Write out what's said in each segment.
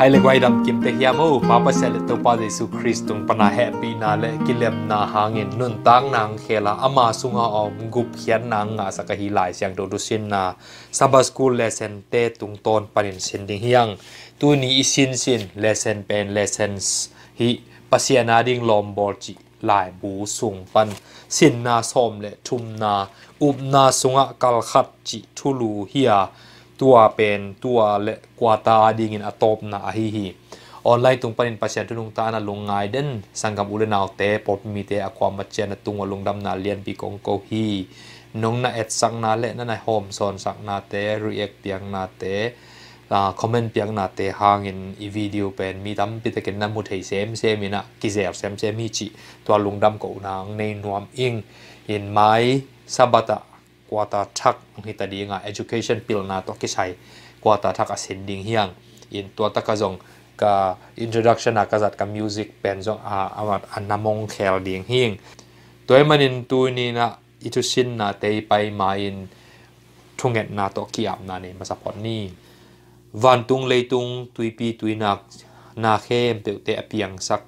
ใครเลยไว้ดำกิมเตียมูมาปะเสลตัวปาเดสุคริสตุงปนาแฮปีนาเลกิเลมนาหางินนุนตั้งนางเคลาอมาสุงออมกุบเขียนนางงาสกฮีลายเสียงโดดุสินนาซาบาสกูลเลเซนเตตุงตนปนินเซนดิฮียงตัวนี้อิสินสินเลเซนเป็นเลเซนส์ฮิปัสยนาดิงลอมบอลจิลายบูสุงปันสินนาสมและทุมนาอุบนาสุงะกัลขัดจิทุลูเฮียตัวเป็นตัวเลกวาตาดิ่งินอตบนาฮีฮีออนไลน์ตรงปันปัจจัยนุนงตานาลงไงเด่นสังกับอุลนาวเตปดมีเตอความมัจเจนตุงวลงดำนาเลียนปีกงโกฮีนงนาเอ็ดสังนาเละนั่นาโฮมสอนสังนาเตรีเอ็กเปียงนาเตคอมเมนต์เปียงนาเตหางินอีวิดีโอเป็นมีดำปิดะเกนน้ำมุทัยเซมเซมินะกิเซฟเซมเซมีจิตัวลงดำกูนางในนวมอิงเห็นไหมซาบะตะกวาตาทักนีงตัตดีงา education ปิ l นาตัวกิชัยกวาตาทักอ e n d ดิงเฮียงอินตัวตะกะจงกบ introduction นะกะจัดกะ music เป็นจงอาอามัตอันนามงแคลดิงเฮียงตัวอมันอินตัวนี้นะอิทุชินนะเตยไปมาอินทุงเงนาตัวก่อับนาเนี่ยมาสปอนนี่วันตุงเลยตุงตุยปีตุยนักนาเข้มเปียวเตะเปียงสัก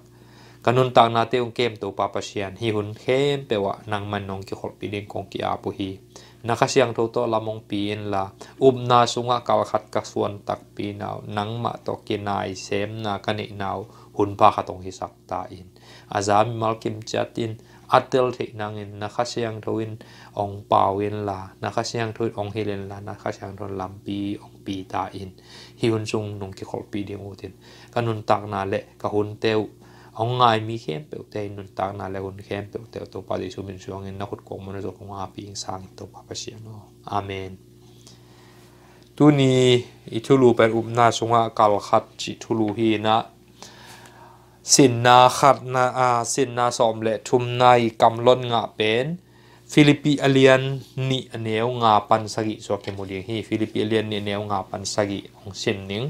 กนุนต่างนาเตองเกมตัวปาปเชียนฮิฮุนเข้มเปวะนางมันนงกิขลปีเดงกงก่อาปุฮีนักเสียงทุกตัวละมงปีนละอุบนาสุงะกาวขัดกส่วนตักปีนาวนังมะตกินายเซมนากคณินาวหุ่นปากตงหิสักตาอินอาจามิมัลกิมจัดอินอัตเตลเทนังอินนักเสียงทุนองเปาวินละนักเสียงทุนองเฮเลนละนักเสียงทุนลำปีองปีตาอินฮิวันซุงนุงกิขอปีเดียงอุตินกันุนตักนาเละกะหุ่นเตว ông ngai mi khem pe te nun tak na le gun khem pe te to pa di su min suang in na khut ko mon zo ko nga pi ing sang to pa pa sia no amen tu ni i thulu per um na sunga kal khat chi thulu hi na sin na khat na a sin na som le thum nai kam lon nga pen ฟิลิปปิเลียนนี่เนียวงาปันสกิสวกเมดีฮีฟิลิปปิเลียนนี่เนียวงาปันสกิของเซนนิง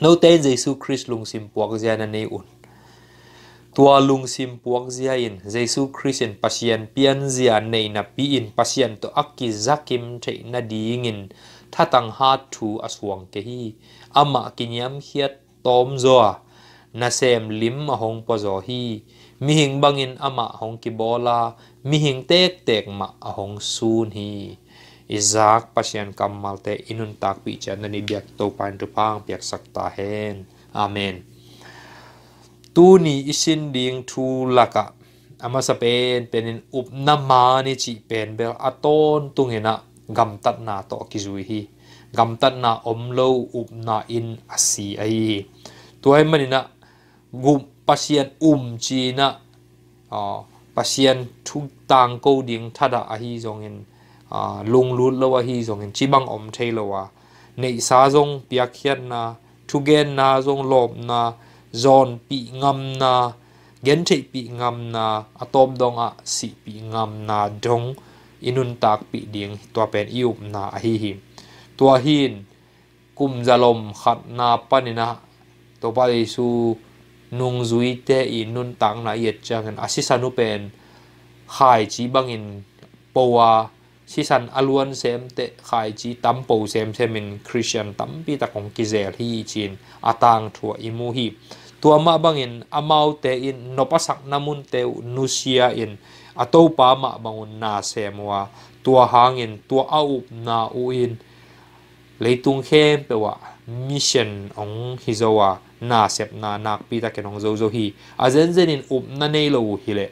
โนเตนเยซูคริสต์ลุงซิมปวกเจนในอุ่น tua lung sim puak zia in jesu christian pasien pian zia nei na pi in pasien to akki zakim thei na ding in thatang ha thu aswang ke hi ama kiniam hiat tom zo na sem lim ma hong po zo hi mi hing bangin ama hong ki bola mi hing tek tek ma hong sun hi izak pasien kamal te inun tak pi chan ni biak to pan tu pang biak sakta hen amen tu ni isin ding thu laka ama sa pen penin up na ma ni chi pen bel aton tung hena gam tat na to ki hi gam tat na om lo up na in asi ai tuai manina gum pasien um chi na pasien thu tang ko ding thada a hi zong in lung lut lo a hi zong in chi bang om thei lo wa nei sa zong piak hian na thu gen na zong lop na จอนปีงามนาเกนเทปีงามนาอะตอมดงอาสิปีงามนาดงอินุนตากปีดิ่งตัวเป็นอิยุมนาฮิฮิตัวฮินกุมจะลมขัดนาปันนะตัวไปสูนุงจุยเตอินุนตังนาเยจจังอานสิสานุเป็นขายจีบังอินปัวสิสันอลวนเซมเตขายจีตัมปูเซมเซมินคริสเตียนตัมปีตะกงกิเซลฮีจินอาตังทัวอิมูฮี tua ma bangin amau te in nopasak namun te nusia in atau atopa ma bangun na semwa tua hangin tua aup na uin leitung khem pewa mission ong hizowa na sep na nak pi ta kenong zo zo hi azen zen in up na nei lo hi le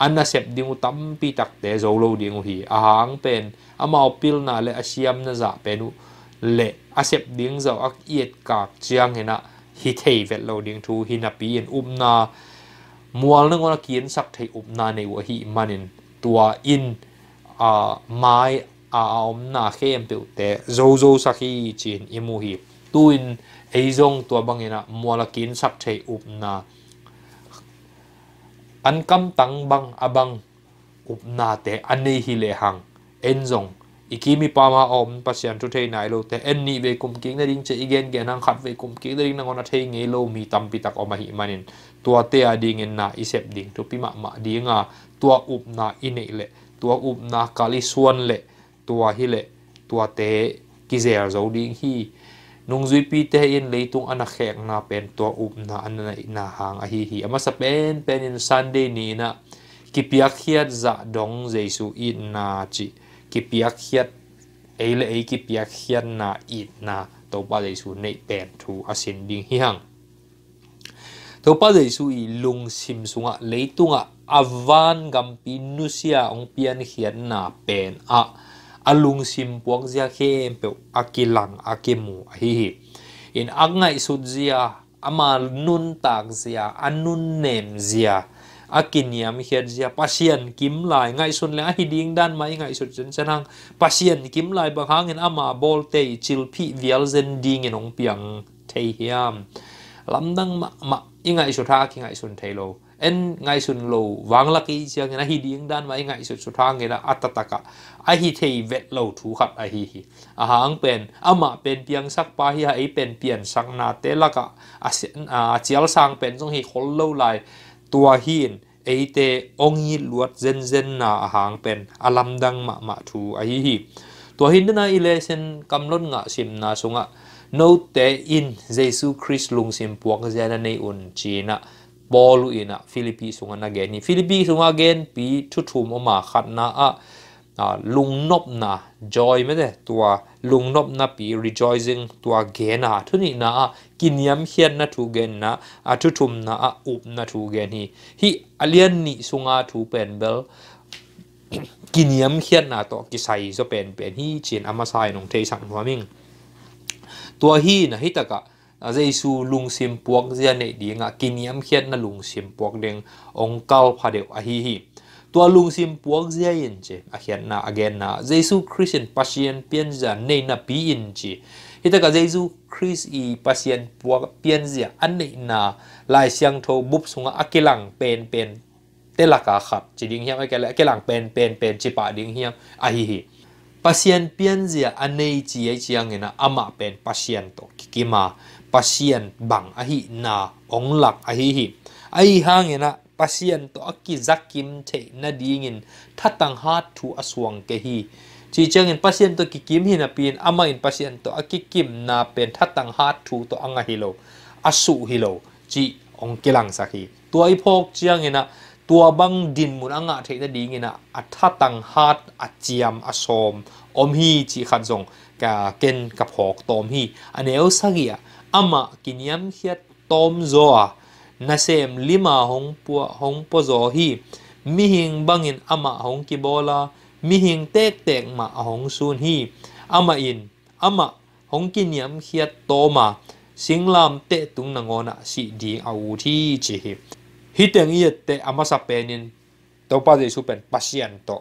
anna sep dingu tam pi tak te zo lo dingu hi a hang pen amao pil na le asiam na za penu le asep ding zo ak iet kak chiang hena hi thei vet lo ding thu hi na pi in um na mual nang ona kien sak thei um na nei wa hi manin tua in a mai a om na khem pe te zo zo sakhi chin imu hi tuin zong tua bangena muala kin sak thei up na an kam tang bang abang à up na te anei hi le hang zong อีกีมีปามาอมปัศยันทุเทไหนโลแต่เอ็นนี่เวกุมกิ้งได้ดิ้งจะอีเกนเกนังขัดเวกุมกิ้งได้ดิ้งนังอนาเทงเงโลมีตัมปิตักออมาหิมันนินตัวเตียดิ้งเงินนาอิเซบดิ้งทุพิมะมะดิ้งอ่ะตัวอุบนาอินเอเลตัวอุบนากาลิสวนเลตัวฮิเลตัวเตกิเซอร์โซดิ้งฮีนุ่งจุยปีเตียนเลยตุงอนาแขกนาเป็นตัวอุบนาอันนาอินาหางอ่ะฮิฮีอามาสเปนเป็นอินซันเดนีนะกิปยาขียจะดองเจสุอินนาจีกิเปียกเฮียดเอเลเอกิเปียกเฮียนนาอีดนาตัวปลาใจสูในแปนทูอาศินดิงเฮียงตัวปลาใจสูอีลุงซิมสุงะเลยตุงะอวันกัมปินุเซียองเปียนเฮียนนาแปนอะอาลุงซิมพวกเสียเข้มเปียวอากิลังอากิมูฮิฮิอินอังไงสุดเสียอามานุนตากเสียอานุนเนมเสีย akiniam hiat zia pasien kim lai ngai sun le a hiding dan mai ngai su chen chen hang pasien kim lai bang hang in ama bol te chil phi vial zen ding in ong piang thei hiam lam dang ma ma ingai su tha ki ngai sun thei lo en ngai sun lo wang la ki chiang na hi ding dan mai ngai su su tha nge la atataka a hi thei vet lo thu khat a hi hi a hang pen ama pen piang sak pa hi ai pen pian sang na te laka a chial sang pen jong hi khol lo lai ตัวหินเอเตองยิลวดเซนเซนนาหางเป็นอลัมดังมะมะทูไอหิฮีตัวหินนั้นอิเลเซนกำลังงะสิมนาสงะโนเตอินเยซูคริสต์ลุงสิมปวกเจนในอุนจีนะบอลอินะฟิลิปปีสงะนาเกนีฟิลิปปีสงะเกนปีทุดทุมอมาขัดนาอะลุงนบนาจอยไม่ได้ตัวลุงนบนปี rejoicing ตัวเกนาทุนี่นะกินยำเฮียนนาทูเกนนะอาทุทุมนะอุบนาทูเกนีฮีอาเลียนนี่สุงาทูเป็นเบลกินยำเฮียนนาตอกิไซจะเป็นเป็นฮีเชียนอามาไซนงเทสังหัวมิงตัวฮีนะฮิตะกะอาเจสูลุงซิมปวกเจียนเนดีงะกินยำเฮียนนาลุงซิมปวกเดงองเกาพาเดวอฮีฮี tua lung sim puak zia in che a hian na again na Jesus christian pasien pian za nei na pi in chi hita ka jesu chris i pasien puak pian zia an nei na lai siang tho bup sunga akilang pen pen te la ka khap chi ding hiam ka la akilang pen pen pen chi pa ding hiam a hi hi pasien pian zia an nei chi ai chiang na ama pen pasien to kikima pasien bang a hi na ong lak a hi hi ai hang na pasien to aki zakim te na dingin thatang hat thu aswang ke hi chi chang in pasien to ki kim hin apin ama in pasien to aki kim na pen thatang hat thu to anga hilo asu hilo chi ong kelang saki tuai phok chiang ina tua bang din mun anga the na ding ina atha tang hat achiam asom om hi chi khan jong ka ken ka phok tom hi aneu sagia ama kiniam hiat tom zoa na sem lima hong pu hong po zo hi mi hing bangin ama hong ki bola mi hing tek tek ma hong sun hi ama in ama hong ki niam khiat to ma sing lam te tung na ngona si di au thi chi hi hi teng ye te ama sa penin to pa de su pen pasien to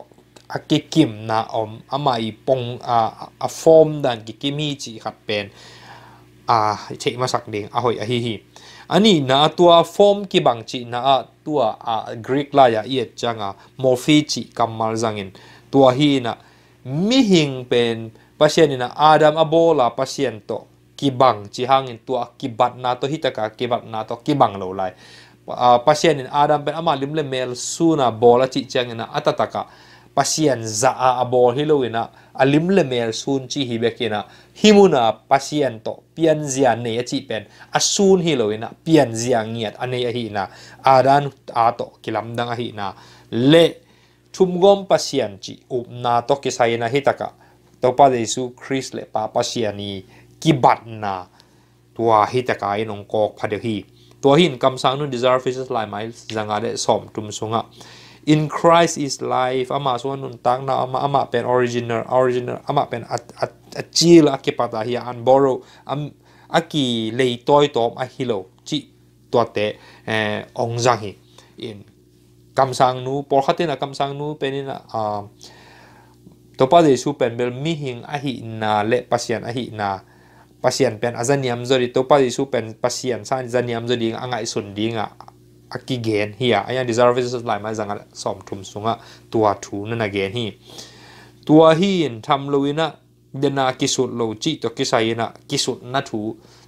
a ki na om ama i pong a a form dan kikimi kim hi chi khat pen a ah, che ma sak ding a hoi a hi hi ani na tua form ki bang chi na a tua a greek la ya ye changa morphi chi kamal zangin tua hi na mi hing pen pasien na, adam abola pasien to ki bang chi hangin tua ki bat na to hitaka ki bat na to ki bang lo lai pasien in adam pen ama limle mel suna bola chi changina atataka pasien za a abol hilowina alimle mel sun chi hibekina himuna pasien to pian zia ne chi pen asun hi loina pian zia ngiat ane hi na aran a to kilam dang hi na le thumgom pasien chi up na to ki sai na hi taka to pa de su chris le pa pasien ni ki bat na tua hi taka in ong kok phade hi to hin kam sang nu desire fishes lai mai zanga de som tum sunga in Christ is life ama so nun tang na ama ama pen original original ama pen at at chi la ke pata hi an borrow am aki lei toy tom a hilo chi to te eh, ong jang hi in kam sang nu por khate na kam sang nu penina a topa de su pen bel mi hing a hi na le pasian a hi na pasian pen azaniam zori topa de su pen pasian san zaniam zori angai sun dinga aki gen hi a ayan deserve is lai ma zanga som thum sunga tua thu na na gen hi tua hi in tham loina ดนากิสุดโลจิตกิสัยนะกิสุดนัทู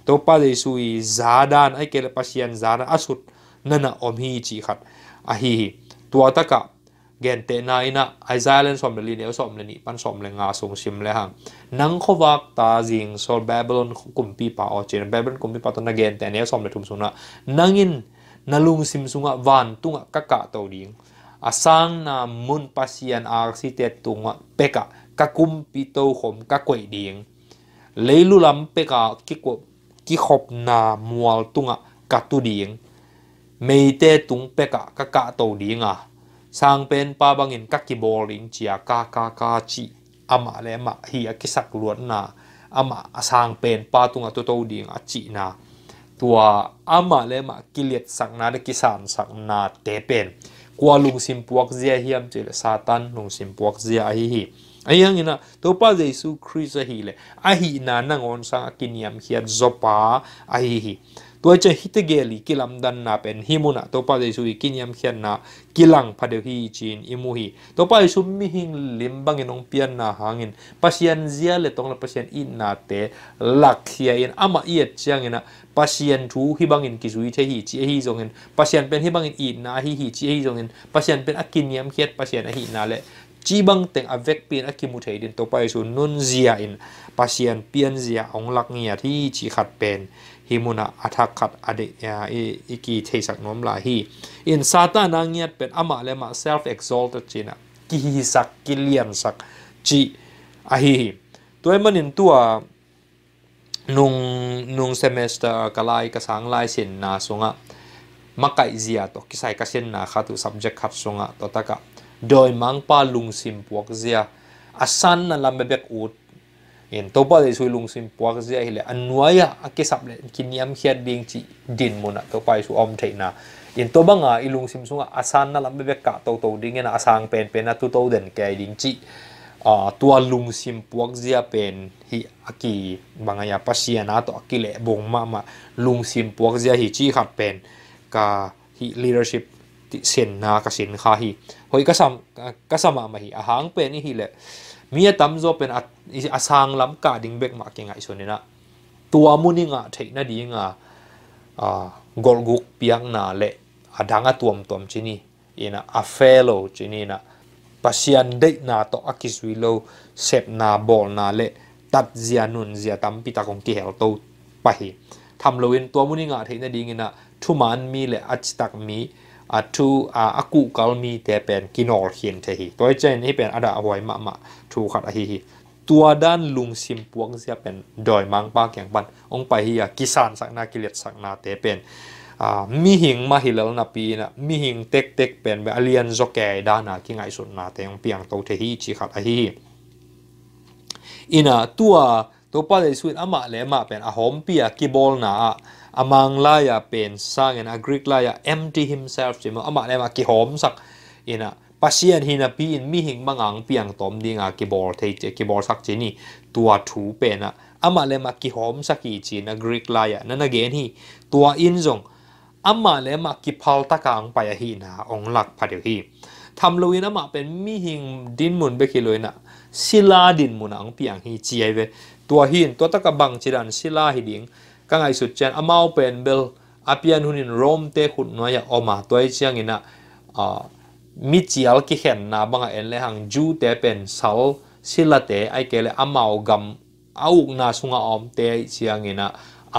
ตัวปาเลสุยซาดานไอเกลปัสยันซาดานอสุดนั่นอมฮีจีขัดอะฮีตัวตะกะเกนเตนายนะไอซาเลนสอมเลนีเนอลสอมเลนีปันสอมเลงาสงชิมเลยฮะนังขวักตาจิงโซลบาบิลอนกุมปีปาโอเจนบาบิลอนกุมปีปาตอนนักนเกนเตนีเอสอมเลทุมสุนะนังอินนลุงซิมสุงะวันตุงะกะกะตัวดิ่งอาสังนามุนปัสยันอาร์ซิเตตุงะเปกะ cá cung bị tàu khom cá quậy điện lấy lu lắm bé cả hộp nà mua tung à cá tu điện mấy tê tung bé cả cá tàu điện à sang bên pa bang cái bò điện chia à, cá chi ama à lẽ mà hi à, cái sắc luôn nà ama sang bên pa tung à tàu điện à chi nà tua ama le ma kiliet sakna de kisan sakna tepen kwa lung simpuak zia hiam chile satan lung simpuak zia hi hi ayang ina to pa jesu christ hi le a hi na nang on sa kiniam hiat zopa a hi hi to cha hite geli kilam dan na pen hi muna to pa jesu hi kiniam hian na kilang phade hi chin imu hi to pa jesu mi hing limbang inong pian na hangin pasien zia le tong la pasien in na te lak hia in ama iet chiang ina pasien thu hi bangin ki zui the hi chi hi zongin pasien pen hi bangin in na hi hi chi hi zongin pasien pen akin yam hiat pasien a hi na le จีบังแต่งอเวกเปียนอะคิมุเทดินตัวไปสูนุนเซียอินปาเซียนเปียนเซียองลักเงียที่จีขัดเป็นฮิมุนาอักขัดอเดียอีกีเทศักน้มลาฮีอินซาตานางเงียเป็นอามาเลมาเซลฟ์เอ็กซอลต์จีนะกิฮิสักกิเลียนสักจีอะฮีตัวเอ็มันอินตัวนุงนุงเซมิสเตอร์กลายกระสังลายเซินนาสงะมักไกเซียตัวกิไซกัสเซนนาขัดตุว subject ขัดสงะตัวตะกะ doi mang pa lung sim zia asan na lam bek ut in to pa le sui lung sim puak zia hele anuaya akisap le kiniam khiat ding chi din mona to pai su om na, in to banga ilung sim sunga asan na lam bek ka to to ding na asang pen pen na tu to den kai ding chi a tua lung sim puak zia pen hi aki bangaya pasiana to akile bong ma ma lung sim puak zia hi chi khat pen ka hi leadership ติเซนนาคสินข้าฮีหอยก็สมก็สมามาฮีอาหางเป็นนี่ฮีแหละมีตั้มโซเป็นอาสางล้ำกาดิ่งเบกมาเก่งไงส่วนนี้นะตัวมุนิงะเทนดีงะกอลกุกเปียงนาเละอดังอตัวมตัวมชินีอินะอาเฟลโลชินีนะปัสยันเด็กนาตออคิสวิโลเซปนาบอลนาเละตัดเจียนุนเจียตัมปิตาคงกิเฮลโตไปทำเลวินตัวมุนิงะเทนดีงินะทุมันมีเละอัจตักมีอะทูอาอากุกลมีแต่เป็นกินอลเขียนเทฮีตัวเจนให้เป็นอดาอวยมะมะทูขัดอฮีฮีตัวด้านลุงซิมปวงเสียเป็นดอยมังปากข็่งปันองไปฮียกิสานสักนากิเลสสักนาแต่เป็นมีหิงมาหิลลนาปีนะมีหิงเต็กเต็กเป็นแบบเลียนจกแกด้านากิไงสุนนาแต่งเปียงโตเทฮีชิขัดอฮีอินะตัวตัวปาเลสุดอามาเลมาเป็นอาหอมเปียกิบอลนา amang la ya pen sang and agrik la ya empty himself chimo ama lema ki hom sak ina pasian hina pi in mi hing mangang piang tom dinga ki bor thei che ki bor sak chini tua thu pe na ama lema ki hom saki chin agrik la ya nan again hi tua in jong ama lema ki phal takang pa ya hi na ong lak pha hi tham lo in ama pen mi hing din mun be ki loina sila din mun ang piang hi chi ai ve tua hin tua taka bang chiran sila hi ding ka ngai su chen amau pen bel apian hunin rom te khut noya oma toy chiang ina a mi chial ki hen na banga en le hang ju te pen sal silate ai kele amau gam auk na sunga om te chiang ina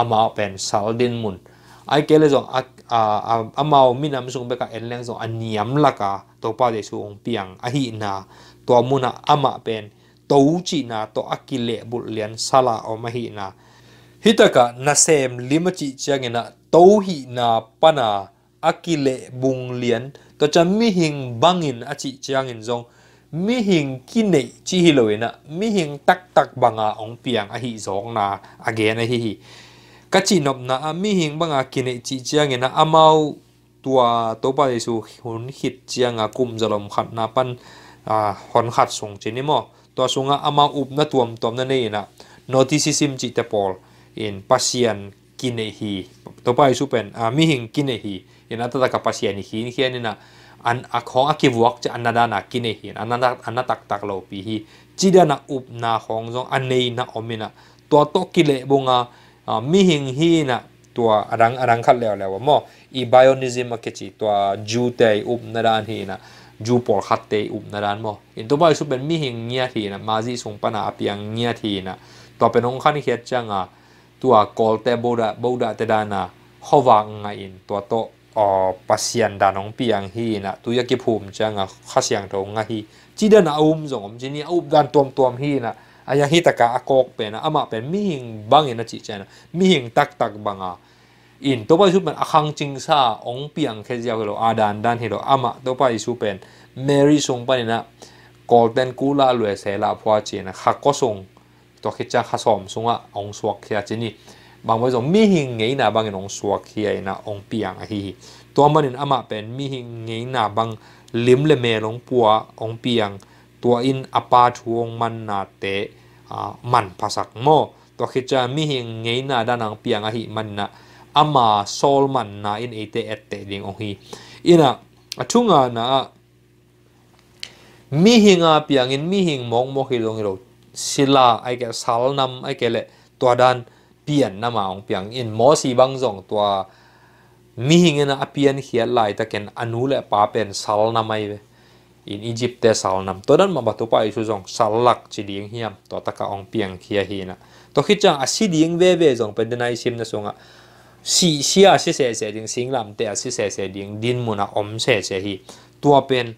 amau pen sal din mun ai kele jong a a amau min am sung beka en leng jong aniam laka to pa de su ong piang a hi na to muna ama pen tau chi na to akile bul lian sala o ma na hitaka nasem lima chi changena tohi na pana akile bung lien to cha mi hing bangin achi changin zong mi hing kine chi hiloena mi hing tak tak banga ong piang a hi zong na again a hi hi kachi nop na mi hing banga kine chi changena amau tua topa su hun hit chianga kum zalom khat na pan à hon khát sung chỉ nè mò tua sung à ama up na tuom tuom na này na notice sim chỉ te pol in pasian kine hi to pai su pen a mi hing kine hi in ata ka pasian hi in hian ina an a kho a ki vuak cha anada na kine hi anada anatak tak lo pi hi chida na up na hong jong anei na omina to to kile bunga mi hing hi na tua arang arang khat lew lew mo i bionism ke chi tua ju te up naran hi na ju por khat te up naran mo in to bai su pen mi hing nia thi na ma ji sung pa apiang nia thi na to penong khan hi changa ตัวกอลเตบูดาบูดาเตดานาฮวางไงอินตัวโตอ๋อปัสยันดานองเปียงฮีนะตัวยากิภูมิจังอ่ะข้าเสียงตรงไงฮีจีเดนอาุ้มสงมจีนี่อุ้มดันตัวมตัวมฮีนะอายังฮีตะกะอากอกเป็นนะอามาเป็นมีหิงบังเห็นนะจีเจนะมีหิงตักตักบังอ่ะอินตัวไปสุดมันอคังจิงซาองเปียงแค่เดีวเหรออาดานดานเหรออามาตัวไปสุดเป็นเมรี่ส่งไปนะกอลเดนกูลาลวยเซลาพัวจนะขักก็ส่งตัวคิดจะข้าสมสุงะองสวกเขียจินี่บางวันส่งมีหิงไงนะบางองสวกเขียนะองเปียงอะฮีตัวมันอินอามาเป็นมีหิงไงนะบางลิมเลเมลงปัวองเปียงตัวอินอปาทวงมันนาเตะมันภาษาโมตัวคิดจะมีหิงไงนะด้านองเปียงอะฮีมันนะอามาโซลมันนะอินเอเตเอเตดิงองฮีอินะทุ่งานะมีหิงอาเปียงอินมีหิงมองมองฮิลงฮิโร sila ai cái sal nam ai cái lệ tòa đan pian nam à, ông piang in mo si bang zong tua mi hing na apian khia lai ta ken anu le pa pen sal nam ai ve in egypt te sal nam to dan ma ba tu pa isu zong sal lak chi ding hiam to ta ka ong piang khia hi na to khi chang asi ding ve ve zong pen dai sim na songa si si a si se se ding sing lam te a si se se ding din mu na om se se hi tua pen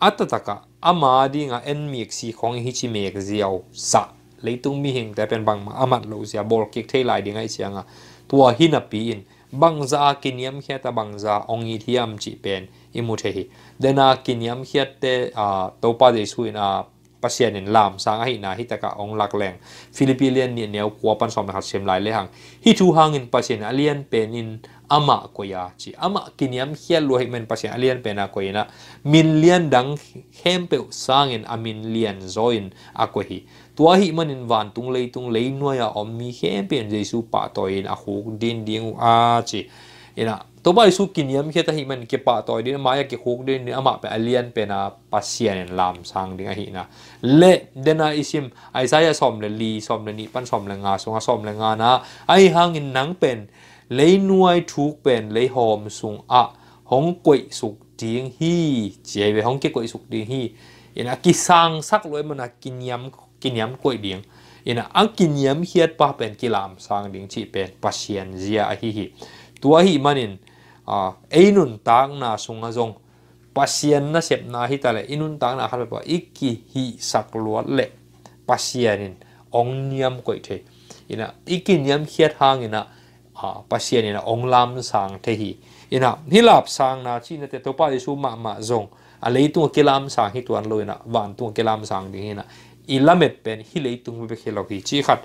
attataka ama dinga enmiak si khong hi chi mek ziaw sa leitung mi hing te pen bang ma amat lo zia bol kik thei lai dinga chianga tua hina pi in bangza kiniam khia ta bangza ongi thiam chi pen imu the hi dena kiniam khia te a topa de su in a pasian in lam sang hi na hi taka ong lak leng philippilian ni neo kwa pan som na khat sem lai le hang hi thu hang in pasian alian pen in ama ko ya chi ama kiniam hial lo hemen pasien alian pena ko ina min lian dang hempe sangin amin lian zoin ako hi tua hi manin van tung lei tung lei noya om mi hempe jesu pa toin a huk din ding a chi ina to ba su kiniam kheta hi man ke pa toy din ya ke huk din ama pe alian pe na pasien lam sang ding hi na le dena isim isaiah som le li som le ni pan som le nga so nga som le nga na ai hang in nang pen lấy nuôi thuốc bền lấy hòm sùng ạ hong quậy sục tiếng hi chế về hong cái quậy sục tiếng hi ina ki sang sắc lối mình là kinh nghiệm kinh nghiệm quậy điện ina ang kinh nghiệm hiết pa bền ki làm sang điện chỉ bền pasien zia hi hi tua hi manin à einun tak na sung a zong pasien na xếp na hi tale inun tak na hal pa ikki hi sak luat le pasienin ong niam koi the ina ikki niam hiat hang yên ina อาปัศเชนองลามสังเทหีอีน่ะนิลาบสังนาชินเตตุปาดิสุมามาจงอะไรตัวกิลามสังทิตวันลอยนะวันตัวเกลามสังดีน่ะอีละม็เป็นฮิเลตุงไปเคลกีชีขัด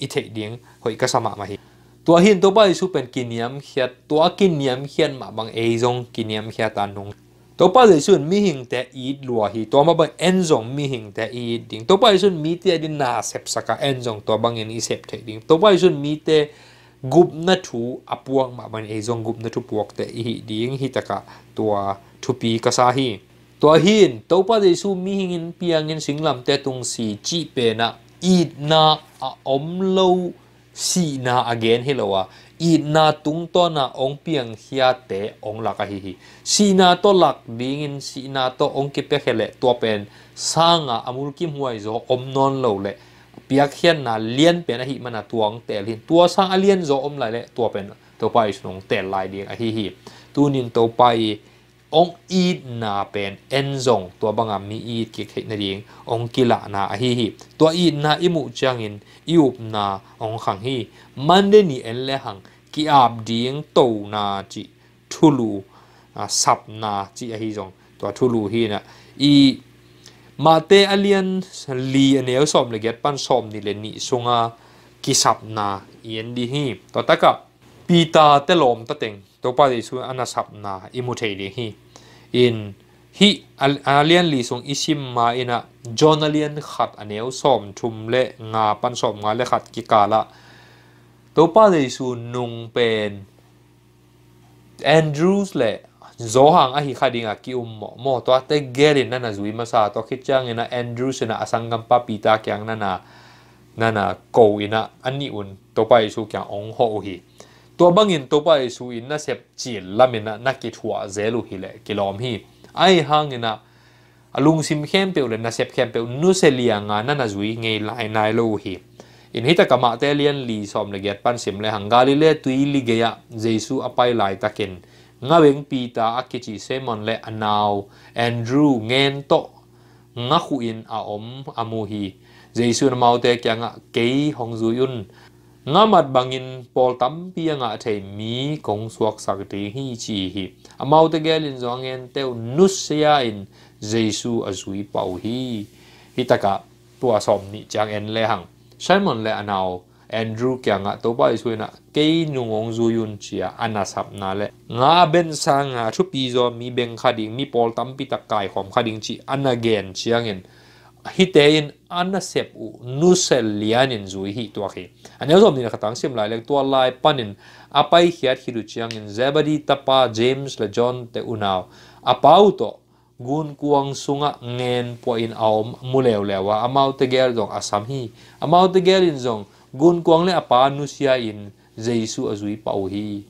อิเทดิ้งหอยกสมามาหีตัวหินตัวปาดิสุเป็นกินยำเขียนตัวกินยำเขียนมาบังเอจงกินยำเขียนตานุงตัวปลาดิสุมีหิงแต่อีดลัวหีตัวมาบางเอ็นจงมีหิงแต่อีดดิ่งตัวปลาดิสุมีเตียดินนาเซบสักาเอ็นจงตัวบางเงินอีเซบเทดิ่งตัวปลาดิสุมีเต gup na thu apuang ma man ezong gup na thu puak te hi ding hi taka tua thupi kasa hi tua hin topa de su mi hingin piangin singlam te tung si chi pe na eat na a om lo si na again hilowa eat na tung to na ong piang hia te ong laka hi hi si na to lak dingin si na to ong ki pe khele tua pen sanga amul kim huai zo om non lo le เปียกเขียนนะเลียนเป็นอะหิมันนะตวงเตลินตัวสางอเลียนโจอมไหลเลยตัวเป็นตัวไปสนงเตลลายเดียงอะหิหิตัวนินตัวไปองอีดนาเป็นเอนซงตัวบางอามีอีดเกิดหตุน่นดององกิละนาอหิหิตัวอีดนาอิมุจังอินอิบนาองขังหิมันเดนีเอ็นเลหังกิอาบดิยงโตนาจิทุลูสับนาจิอหิจงตัวทุลูฮีนะอีมาเตอเลียนลีอนลสอมเลยเก็ตปันสอมนี่เลนีสุงากิสับนาเอียนดีฮีต่อตะกับปีตาเตลอมตะเต็งตัวปาดิสุอันสับนาอิมุเทดีฮีอินฮีอเลียนลีสงอิชิมมาอินะจอนเลียนขัดอเนลสอมชุมเละงาปันสอมงาเละขัดกิกาละตัวปาดิสุนุงเป็นแอนดรูสเละ zo hang a hi khadinga ki um mo mo to te gelin nana zui ma sa to khichang ina andrew sina asangam pa pita kyang nana nana ko ina ani un to pa isu kyang ong ho hi to bangin to pa isu in na sep chi lamina na ki thua zelu hi le kilom hi ai hang ina alung sim khem pe le na sep khem pe nu se lianga nana zui nge lai nai lo hi in hita kama te lian li som le get pan sim le hangali le tuili li geya jesu apai lai takin nga beng pi ta akichi semon le anaw andrew ngen to nga khu in a om amu hi jaisu na maute kya nga ke hong zu yun nga mat bangin pol tam pi nga thei mi kong suak sak ti hi chi hi amaute gelin zong en teu nus ya in jaisu azui pau hi hitaka tua som ni chang en le hang simon le anaw แอนดรูว์เก่ยงอ่ะตัวไป้าอสุยน่ะเกยนุงองซูยุนเชียอันนั้นสับน่าเละงาเบนซังอ่ะชุดปีโซมีเบงคดิงมีปอลตัมปิตะกายของคดิงชีอันนั้นเกนเชียงเงินฮิตเอ็นอันนั้นเซปุนุเซลเลียนินซุยฮิตตัวเขอันนี้เราต้องดีนะครับตั้งเสียมลายเล็กตัวลายปันินอาไปเขียนฮิรุเชียงเงินเซบดีตาป้าเจมส์และจอห์นเตอุนาวอาป้าอุโตกุนกวางสุงะเงินพอยน์เอามุเลวเลวว่าอามาอุตเกลจงอาสามฮีอามาอุตเกลินจง gun kuang le apa nu sia in jaisu azui pau hi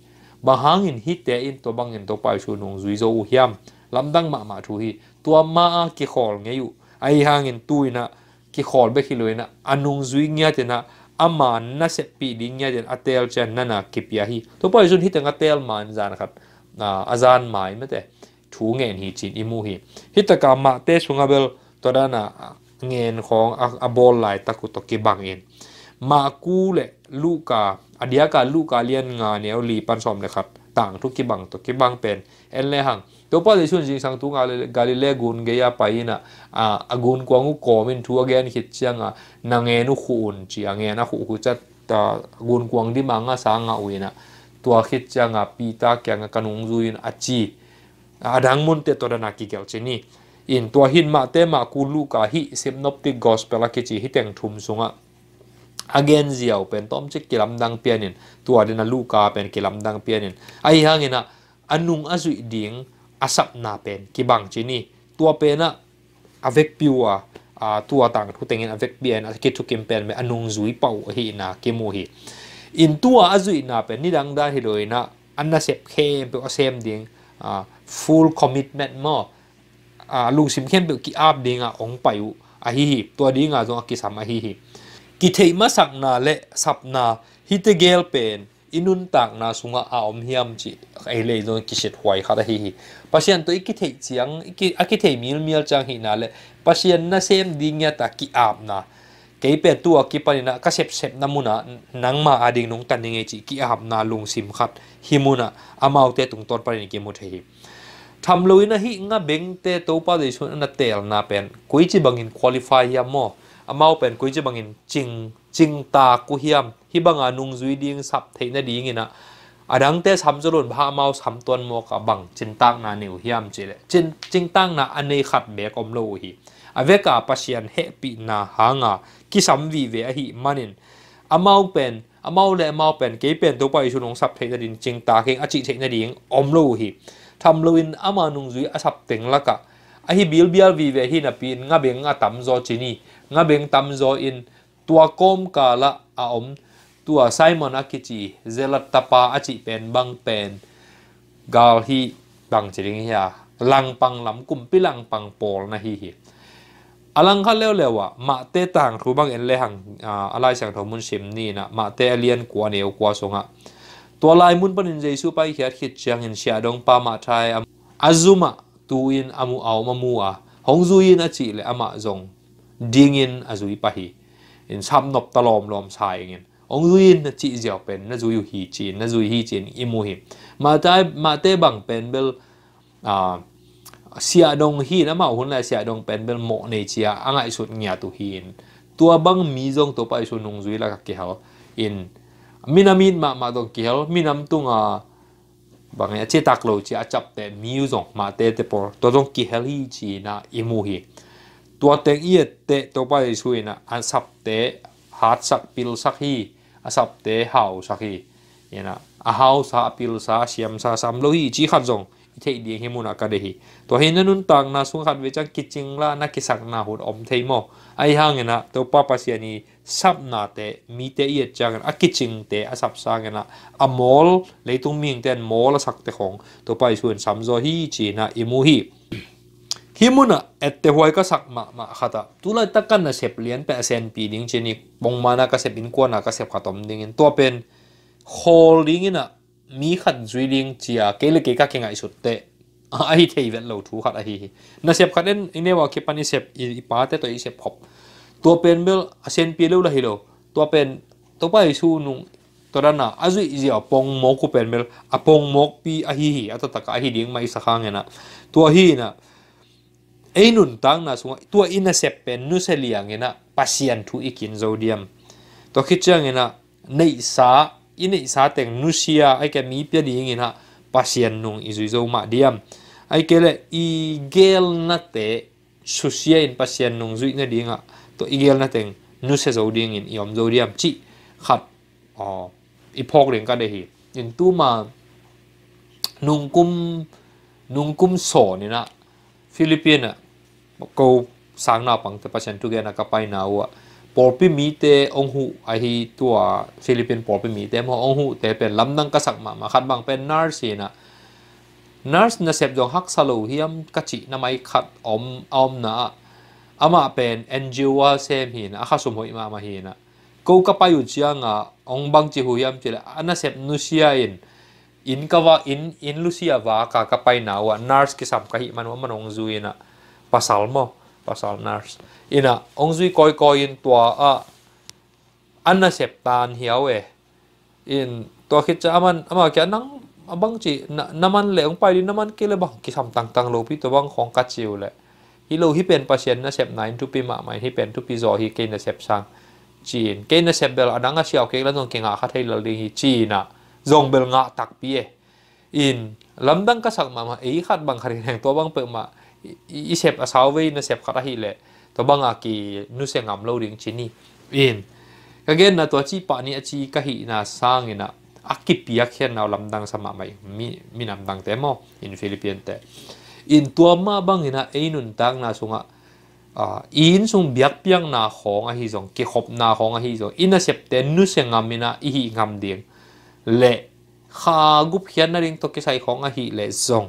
bahang in hi te in to bang in to pai chu nong zui zo hiam lamdang ma ma thu hi tua ma a ki khol nge yu ai hang in tuina ki khol be khiloina anung zui nya te na ama na se pi ding nya den atel chen nana kipya hi to pai jun hi tanga tel man zan khat azan mai mate thu nghe hi chin imu hi hi taka ma te sunga bel to dana ngen khong a bol lai in มากูเละลูกาอเดียกาลูกาเลียนงานเนวลีปันสอมเลยครับต่างทุกที่บังตัวที่บังเป็นเอ็นเลหังตัวพ่อจะชวนจริงสังตุงกาลิเลกุนเกียไปน่ะอ่าอกุนกวางกูกอมินทัวแกนขิดเชียงอ่ะนางเงนุขุนจีเงนะขุกุจัดตากุนกวางดิมังอ่ะสังอ่ะอุยน่ะตัวขิดเชียงอ่ะปีตาแกงกันงจุยนอจีอาดังมุนเตตัวนักกิเกลเชนี่ in tua hin ma te ma ku lu ka hi sip nop ti gospel a ki chi hi teng thum sunga again ziaw pen tom chi kilam dang pianin tua dena luka pen kilam dang pianin ai hangena anung azui ding asap na pen kibang chini tua pena avek piwa a tua tang thu tengin avek pian a ke thukim pen me anung zui pau hi na kemu hi in tua azui na pen ni dang da hi loina anna sep khe pe osem ding a full commitment mo a lu sim khem pe ki ap dinga ong payu a hi hi tua dinga zo ki sam a hi hi กิเทมาสักนาเละสับนาฮิตเกลเป็นอินุนตักนาสุงอาอมเฮียมจิไอเลยโดนกิเชตหวยขาดฮิฮิปัจจัยตัวอีกิเทจียงอีกิอกิเทมิลมิลจังฮินาเละปัจจัยนั่นเซมดิงยาตากิอาบนาเกย่เป็นตัวกิปันนาก็เซบเซบนามุนะนังมาอดิงนงตันยังไงจิกิอาบนาลุงซิมขัดฮิมุนะอามาอุเตตุงตอนปันน้กิมุเทฮิทำลุยนะฮิงะเบงเตตัวปาดิชุนนัตเตลนาเป็นกุยจิบังอินควอลิฟายยามอ amau pen kui chi bangin ching ching ta ku hiam hi banga nung zui ding sap theina ding ina adang te sam zulun bha mau sam ton mo ka bang chin tak na niu hiam chi le chin ching tang na ane khat be kom lo hi aveka pasian he pi na hanga ki sam vi ve hi manin amau pen amau le amau pen ke pen to pa isu nong sap theina din ching ta ke achi theina ding om lo hi tham lo in ama nung zui asap teng laka ahi bil bial vi ve hi na pin nga beng nga tam zo chini nga beng tam zo in tua kom ka la a om tua simon akichi zelat tapa chi pen bang pen gal hi bang chiring hiya lang pang lam kum pi lang pang pol na hi hi alang kha leo lewa ma te tang thu bang en le hang alai sang tho mun sim ni na ma te alien kwa ne kwa songa tua lai mun panin jaisu pai hiat khit chang in sia dong pa ma thai azuma tu amu aw ma mu a hongzu in achi le ama zong dingin azui pahi in sam nop talom lom sa ingin ông ruin na chi zio pen na zui hi chi na zui hi chin imu hi ma ta ma te bang pen bel a sia dong hi na ma hun la sia dong pen bel mo ne Chia, a angai sut nya tu hi in tua bang mi jong to pai su nung zui la ka ke ha in minamin ma ma dong ki hel minam tunga bang cái chế tác lâu chỉ a chặt te, miu jong, mà tê te por tôi dòng kỳ hel hi chỉ na imu hi ตัวเต็งเอียเตะตัวไปช่วยนะอันสับเตะหาดสักพิลสักฮีอันสับเตะเฮาสักฮีเนี่ยนะอาเฮาสพิลสักเสียมสักสามโลฮีจีขัดจงเทเดียงีห้มุนักาเดฮีตัวเห็นนุ่นต่างนะสุขัดเวจังกิจิงละนักกิสักนาหุดอมเทียมอไอห่างนะตัวป้าปัสยนีสับนาเตมีเตเอียจังอักกิจิงเตอสับสางนะอมอลเลยตุงมิงเตนมอลสักเตของตัวไปส่วนสามโซฮีจีนะอิมูฮี himuna ette huai ka sak ma ma khata tulai takan na sep lian pe asen pi ding chini bông mana ka sep in ko na ka sep khatom ding bên, to pen holding ina mi khat zuiling chia kele ke ka kenga isut tệ, ai thei vet lo thu khat a hi na sep khat en ine wa ke pani sep i pa te to i sep hop to pen mel asen pi lo la hi lo to pen to pa isu nu to dana azu i zia pong mo ku pen mel apong mok pi a hi hi ata taka hi ding mai sa khang ena to hì na einun tang na sunga tua ina sep pen nu se liang ena thu ikin zodiam to khi chang ena nei sa inei sa teng nu sia ai ke mi pe ding ena pasian nung izui zo ai ke le i gel na te susia in pasian nung zui na to i gel na teng nu se zo ding in iom zo diam chi khat hi in tu ma nung kum nung kum so ni na ฟิลิปปินส์ก็สังนับังแต่ประชาชนทุกยานก็ไปน่าวะปอลปีมีเตองหูไอฮีตัวฟิลิปปินส์ปอลปีมีเตมองหูแต่เป็นลำดังกษัตริย์มามาขัดบังเป็นนาร์ซีนะนาร์ซ์นะเสพจงฮักซาลูฮิยมกัจจินามัยขัดอมอมนะอามาเป็นเอ็นจิวาเซมฮีนะข้าสมหวิมามาฮีนะก็ก็ไปอยู่เชียงอ่ะองบังจิฮูเฮีมจิละอันนะเสพนุชยาอิน in kawa in in lucia wa ka ka na wa nurse ki sam ka hi manwa manong zuina pasal mo pasal nurse ina ong zui koi koi in tua a anna sep tan hiaw e in tua khit cha aman ama kya nang abang chi na naman le ong pai di naman ke le bang ki sam tang tang lo pi to bang khong ka chiu le hi lo hi pen pasien na sep nine to pi ma mai hi pen to pi zo hi ke na sep sang chin ke na sep bel adanga siaw ke la nong ke nga kha thai lo ding hi china zong bel nga tak pi e in lam dang ka sak ma e khat bang kharin heng to bang pe ma i sep asaw ve na sep khara hi le to bang a ki nu se ngam lo ring chini in again na tua chi pa ni chi ka hi na sang ina akipia khian naw lam dang sama mai mi mi nam dang te mo in philippine te in tua ma bang ina einun tang na sunga a in sung biak piang na khong a hi jong ki khop na khong a hi jong in a sep te nu se ngam mina i hi ngam เลขากุบเขียนนั่นเิงตกใส่ของอาหิเลซง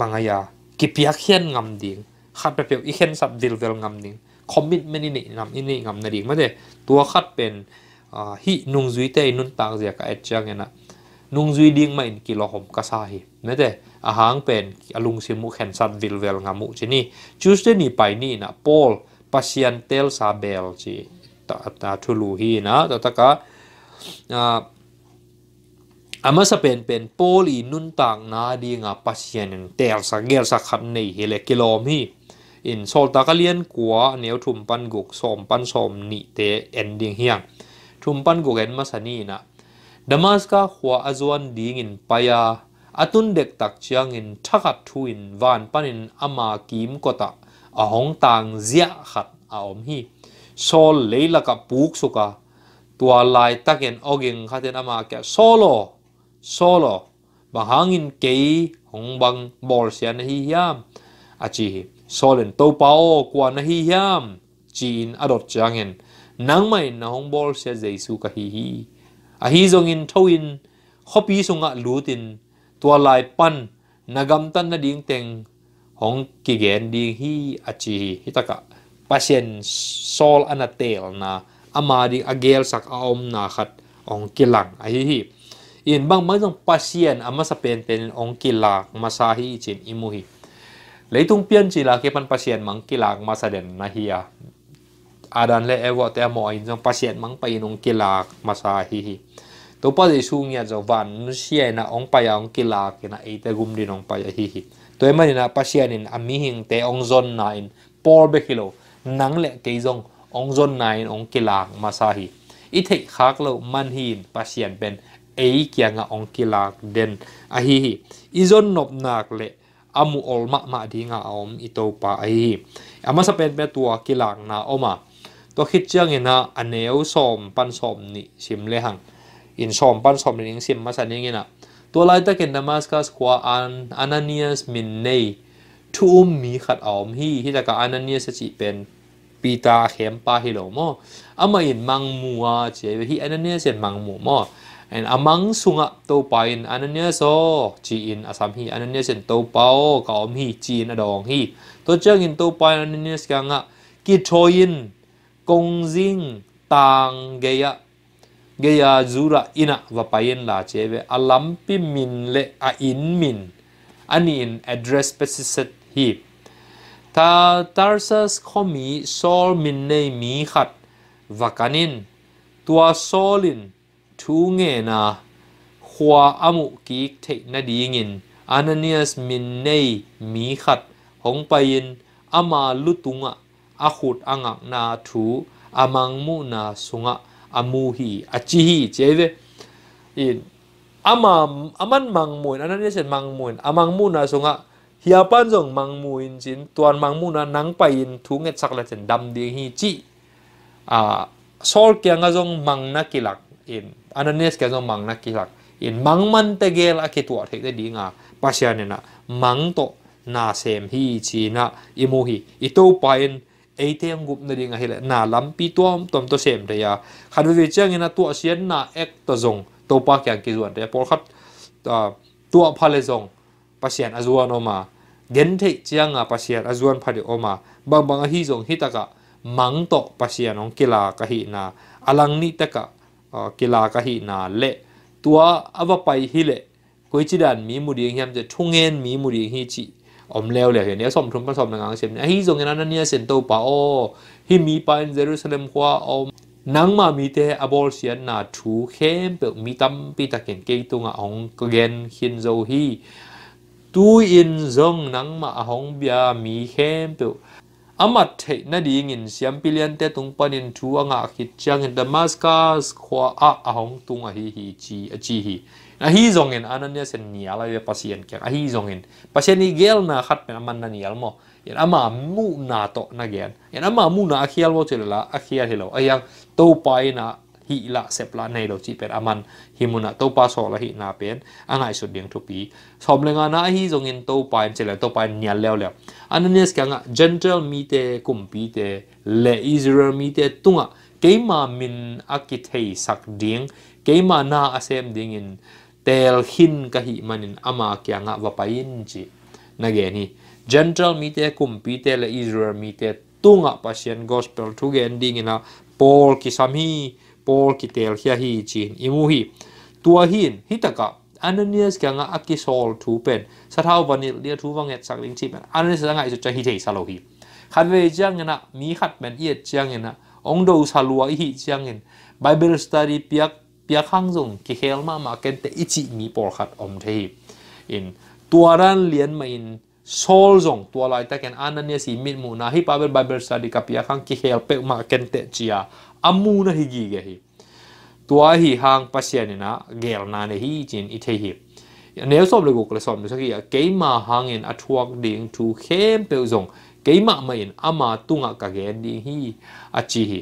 บางอย่างกิพยักเขียนงำดิ่งขัดเปรียบอีเขียนสับดิลเวลงำดิ่งคอมมิตไม่นี่นี่งำอินี่งำนั่นเิงไม่ได้ตัวขัดเป็นฮินุงซุยเตนุนต่างเสียกับเอจังเนี่ยนะนุงซุยดิ่งไม่กิโลหอมกษะซาิไม่ได้อาหางเป็นอลุงซิมุแขนสับดิลเวลงามุชนี่จูสเดนี่ไปนี่นะโปลปัสยันเตลซาเบลจีตาทุลูฮีนะแต่ตะกะ ama sa pen pen poli nun tak na di nga pasien ang tel sa gel sa khat nei hele kilom hi in sol ta kalian kwa neu thum pan guk som pan som ni te ending hiang thum pan guk en masani na damaska khwa azwan ding in paya atun dek tak chiang in thakat thu in van pan in ama kim kota ahong tang zia khat aom hi sol leila ka puk suka tua lai takin oging khaten ama kya solo solo bằng hangin kei hong bang bol sian hi hiam a chi solen to pao kwa na hi hiam chin adot changin nang mai na hong bol sia jaisu ka hi hi a hi zong in thau in khopi sunga lutin tua lai pan nagam tan na ding teng hong ki gen ding hi a chi hi taka pasien sol anatel na amadi agel sak aom na khat ong kilang a hi hi อินบางไม่ต้องพัสเซียนอามาสเปนเป็นองค์กีฬามาสาหิจิมอิมุฮีเลยทุ่งเปียนจีลาเก็บันพัสเซียนมังกีฬามาซาเดนนาฮียาอาดันเลเอวอแต่โมอินจงพัสเซียนมังไปองค์กีฬามาสาหิตัวปัจจุบันเงี่ยจะวันนุเชียนะองไปยองกิลาเกณน์เอเตกุมดินองไปยาฮีฮตัวเอ็มันนะพัสเซียนินอามิหิงเต่องจอนนายน์ปอร์เบคิโลนังเละกยจงองจอนนายน์องกีฬามาสาหิอิทธิคักโลมันหินพัสเซียนเป็นเอียงองกิลากเดนอะฮีอิจอนนบนักเลอามูอลมามาดีงาอมอิโตปาอะฮีอามาสเป็นเป็นตัวกิลากนาออมาตัวคิดเจ้างินะอันเนวสอมปันสอมนี่ชิมเลหังอินสอมปันสอมนี่ชิมมาสันยังไงนะตัวไลตะเกนดามัสกัสควาอันอานาเนียสมินเนทูมมีขัดออมฮีที่จะกับอานาเนียสจิเป็นปีตาเข็มปาฮิโลโมอามาอินมังมัวเจไปที่อานาเนียสเปนมังมัวโม and among sunga to pa in ananya so chi in asam hi ananya sen to pao ka om hi chi in adong hi to chang in to pa ananya ska nga ki thoin kong jing tang ge ya zura ina va pa in la che ve alam pi min le a in min ani in address specific hi ta tarsas khomi sol min nei mi khat vakanin tua solin thu nghe na khoa amu ki thệ na đi ngin Ananias min nay mi khat hong payin ama lutunga akhut angak na thu amang mu na sunga amuhi achihi cheve in ama aman mang muin Ananias mang muin amang mu na sunga hiapan jong mang muin chin tuan mang mu na nang payin thu nge chak la chen dam di hi chi a sol kya nga jong mang na kilak in ananes ke zo mang na ki lak in mang man te ge la ki tua thei de dinga pasian na mang to na sem hi chi na imu hi ito pain ATM gup na dinga hile na lampi tuam tom to sem de ya khan vi chang ina tua sian na ek to zong to pa kyang ki zuan de por khat tua pa le zong pasian azuan oma gen thei chiang a pasian azuan phari oma bang bang hi zong hi ta taka mang to pasian ong kila ka hi na alang ni ta taka กีฬาก็ฮีนาเละตัวอวไปฮิเลกุยจิดันมีมุดีเงียมจะทุ่งเงินมีมุดีฮิจิอมเลวเลยเห็นเนี่ยสมทุนผสมนางเชมเนี่ยฮีจงเงินนั้นเนี่ยเซนโตปาโอฮีมีไปเยรูซาเล็มขวาอมนังมามีเตอบอลเสียนาทูเข้มเปิกมีตั้มปีตะเกียนเกยตุงอ่องเกนคินโซฮีตู้อินจงนังมาอ่องเบียมีเข้มเปิก amat thei na ding in siam pilian te tung panin thu anga khit chang in damascus a ahong tung ahihi hi chi a chi hi na hi zong ananya sen ala ya pasien kia ahi zongin pasien ni gel na khat pen aman na ni mo yan ama mu na to na gen yan ama mu na akhial wo chela akhial hilo ayang tau pai na hi la sep la nei lo chi per aman hi muna to pa so la hi na anh ấy su điện thu pi som lên na hi zong in to pa em chele to pa leo leo anh ananias ka nga gentle mi te kum pi te le israel mi te tunga keima min akithei sak ding mà na asem ding in tel hin ka mà manin ama kya nga chỉ nãy nageni gentle mi te kum pi te le israel mi te tunga pasien gospel thu gen ding ina paul kisami Paul hia hi chin imu tua hin hitaka ananias kya nga aki sol tu pen sathau vanil lia thu wanget sangling chi ananias nga isu cha hi thei salo hi khanwe jang na mi khat men ye jang na ong do salua hi chang in bible study piak piak hang jong ki hel ma ma ken te ichi mi por khat om thei in tuaran lien ma in sol jong tua lai ta ken ananias i mit mu na hi bible bible study ka piak hang ki hel pe ma ken te chia amu na hi gi ge hi tua hi hang pasian na gel na ne hi chin i the hi nếu som le gok le som ne sakia ke ma hang in athuak ding thu khem pe zong ke ma ma in ama tunga ka ge ding hi achi hi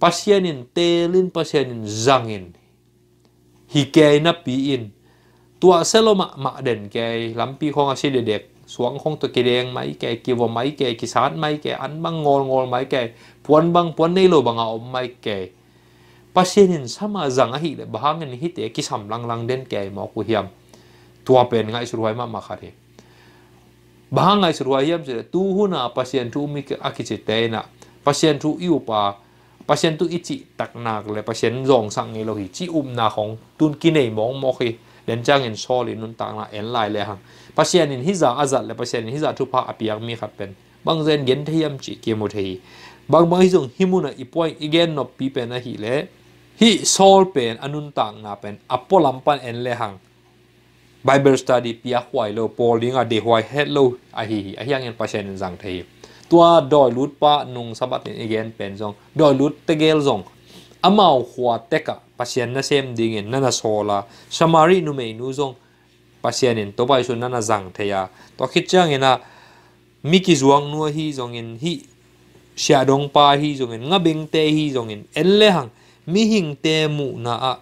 pasian in telin pasian in zang in hi ke na pi in tua selo ma ma den ke lampi khong asi de dek xuống không tôi kì đen mấy kè kì vào mấy kè kì sát mấy kè ăn băng ngồi ngồi mấy kè พวนบังพวนในโลบังเอาไม่แก่ปัจเจินสมาจังอหิเลบางเงินิเตกิสัมลังลังเด่นแก่หมอกุเฮียมตัวเป็นไงสรวยมามาขาด่องบางไงสรวยเฮียมเสร็จตู้หุน่าปัจเจินท่มีอักิเตนะปัจเจินทูอิ่ปาปัจเจินทูอิจิตักนักเลยปัจเจินรองสังเงโลหิจิอุมนาของตุนกินในหมองหมอก่เดินจ้างเงินโชลินนุนต่างละเอ็นไลน์เลยฮะปัจเจินหิ่ฮิจาอาจัดเลยปัจเจินนฮิจาทุพะอภิยมีขัดเป็นบางเซนเย็นเทียมจิกีมุที bang bang hi jong himuna ipoi again no pi pen hile hi le hi sol pen anun tang na pen apo lampan en le hang bible study pia huai lo polinga de huai het lo a hi hi a hiang en pasien jang thei tua doi lut pa nung sabat ni again pen jong doi lut tegel jong amao hua teka pasien na sem ding en nana sola samari nu mei nu jong pasien en tobai su nana jang theya to khichang ena miki zuang nu hi jong en hi sia dong pa hi zong in nga bing te hi zong in en le hang mi hing te mu na a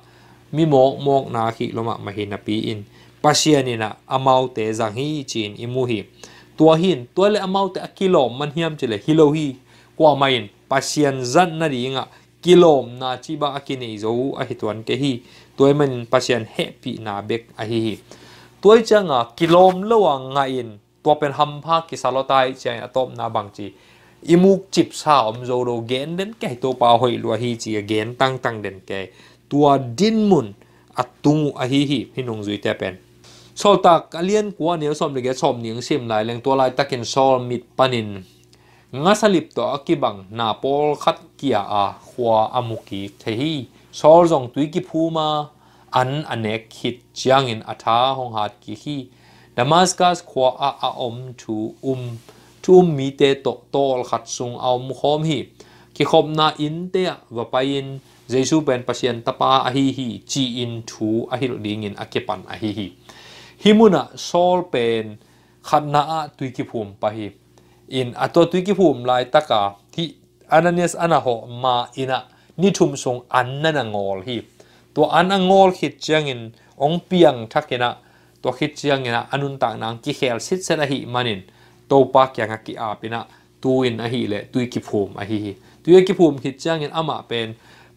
mi mok mok na khi loma ma hi na pi in pasian na amau te zang hi chin imu hi tua hin tua le amau te kilom man hiam chile hilo hi kwa main pasian zan na ri nga kilom na chi ba akini zo a hi tuan ke hi tuai man pasian happy na bek a hi hi tuai changa kilom lo wa nga in tua pen ham pha ki salotai chai top na bang chi อิมุกจิบสาวมโจโรเกนเดนแก่ตัวปาหอยลัวฮีจีเกนตั้งตั้งเดนแก่ตัวดินมุนอัตตุงอหีฮีพี่นงจุยแตเป็นสอตักเลียนกัวเนียวสมเด็กสมเนียงเสียมหลายแรงตัวลายตะเกนสอลมิดปานินงาสลิปต่ออักิบังนาโปลคัดเกียอาขวาอมุกิเทฮีสอลจงตุยกิพูมาอันอเนกคิดจียงอินอัฐาหงหาดกิฮีดามัสกัสขวาอาอมทูอุมทุ่มมีเตโตโตลขัดสุงเอามุขอมฮีคิคมนาอินเตะว่าไปอินเจสูเป็นปัสยันตปาอหิฮีจีอินทูอหิลดิงินอเกปันอหิฮีฮิมุนะโซลเป็นขันนาตุยกิภูมิปะฮีอินอัตตุยกิภูมิลายตะกาที่อันนี้สอันหอมาอินะนิทุมทรงอันนั่นงอลฮีตัวอันงอลคิดเจียงอินองเปียงทักกินะตัวคิดเจียงอินะอนุนต่างนางกิเคลสิทเซนหิมันินตัวปากยังกี่อาเป็นอะตัวอินอะฮีเลยตัวกิพูมอะฮีตัวกิพูมคิดจ้างเงินอามาเป็น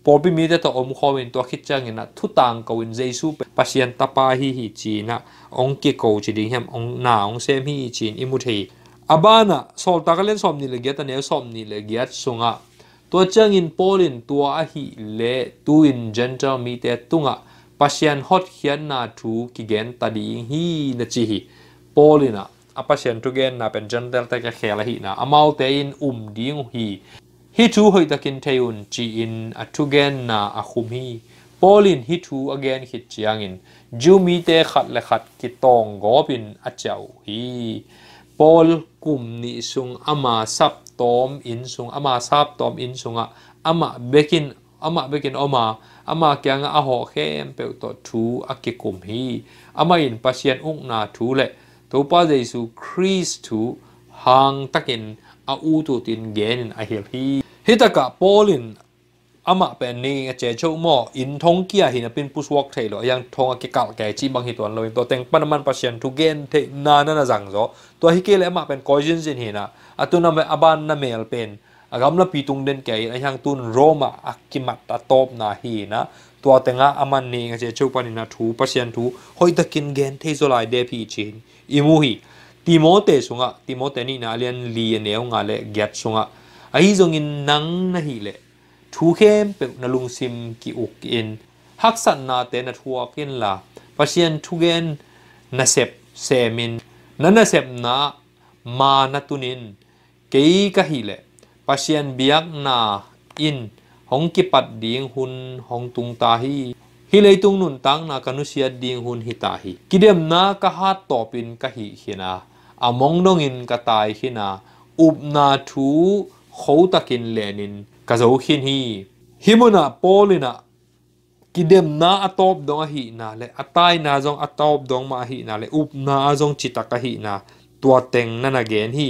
พอพีมีแต่ตัวอมคอมินตัวคิดจ้างเงินอะทุตังก็วินเจสุเป็นปัสยันตาปาฮีฮีจีนอะองค์เกโกจีดิ้งเฮมองนาองเซมฮีจีนอิมุทีอาบานอะสอลตากเล่นสอมนี่เลยเกียตันเ่ยสอมนี่เลยเกียตสงะตัวจ้าเงินโปลินตัวอะฮีเลตัวอินเจนเจอร์มีแต่ตุงอะปัสยันฮอตเขียนนาทูกิเกนตัดิ้งฮีนจิฮีปลินอะอาเปเชนทุเกนนะเป็นจนเดลแต่ก็แค่ลหีนะอามาเตินอุ่มดิ้งหีฮิตูเฮตักินเทยุนจีอินอัทุเกนนะอาคุมฮีปอลินฮิตูอเกนคิดจียงอินจูมีเตขัดเละขัดกิตองกอบินอาเจ้าฮีปอลกุมนิสุงอามาซับตอมอินสุงอามาซับตอมอินสุงอะอามาเบกินอามาเบกินอามาอามาแกงอาหอเข้มเปิดตัวทูอักกิคุมฮีอามาอินปัสเชนอุกนาทูแหละตัวป้าเจสุคริสตูหางตักินอาอูตัวตินเกนินอาเฮียพีฮิตากะโปลินอามาเป็นนี่เจ้าชู้หม้ออินทงเกียหินเป็นผู้สวกเทลอยังทงกิกาแก่จีบางหิตวันเลยตัวเต็งปนมันปัจเันทุเกนเทนานันจังโซตัวฮิเกเลอามาเป็นกอยจินจินหินะอัตุนามอบานนาเมลเป็นอากำลัปีตุงเดนแก่ยังตุนโรมาอักกิมัตตาโตบนาฮีนะตัวเต็งอามันนี่เจ้าชู้ปนินาทูปัจเันทูหอยตะกินเกนเทโซไลเดพีจิน imuhi timote sunga timote ni na alian li ne nga le gap sunga ai zongin nang na hi le thu khem pe na lung sim ki uk in haksan na te na thuak in la pasien thu gen na sep semin na na sep na ma na tunin ke ka hi le pasien biak na in hong ki pat ding hun hong tung ta hi ฮิเลตุงนุนตังนากานุสยาดิงหุนฮิตาหิคิดเดมนาคหาตอปินคะฮิฮินาอมองดงินคะตายฮินาอุบนาทูโขตักินเลนินคาโจฮินฮีฮิมุนาปอลินาคิดเดมนาอตอบดงฮินาเลอตายนาจงอตอบดงมาฮินาเลอุบนาจงจิตกะฮินาตัวเต็งนันาเกนฮี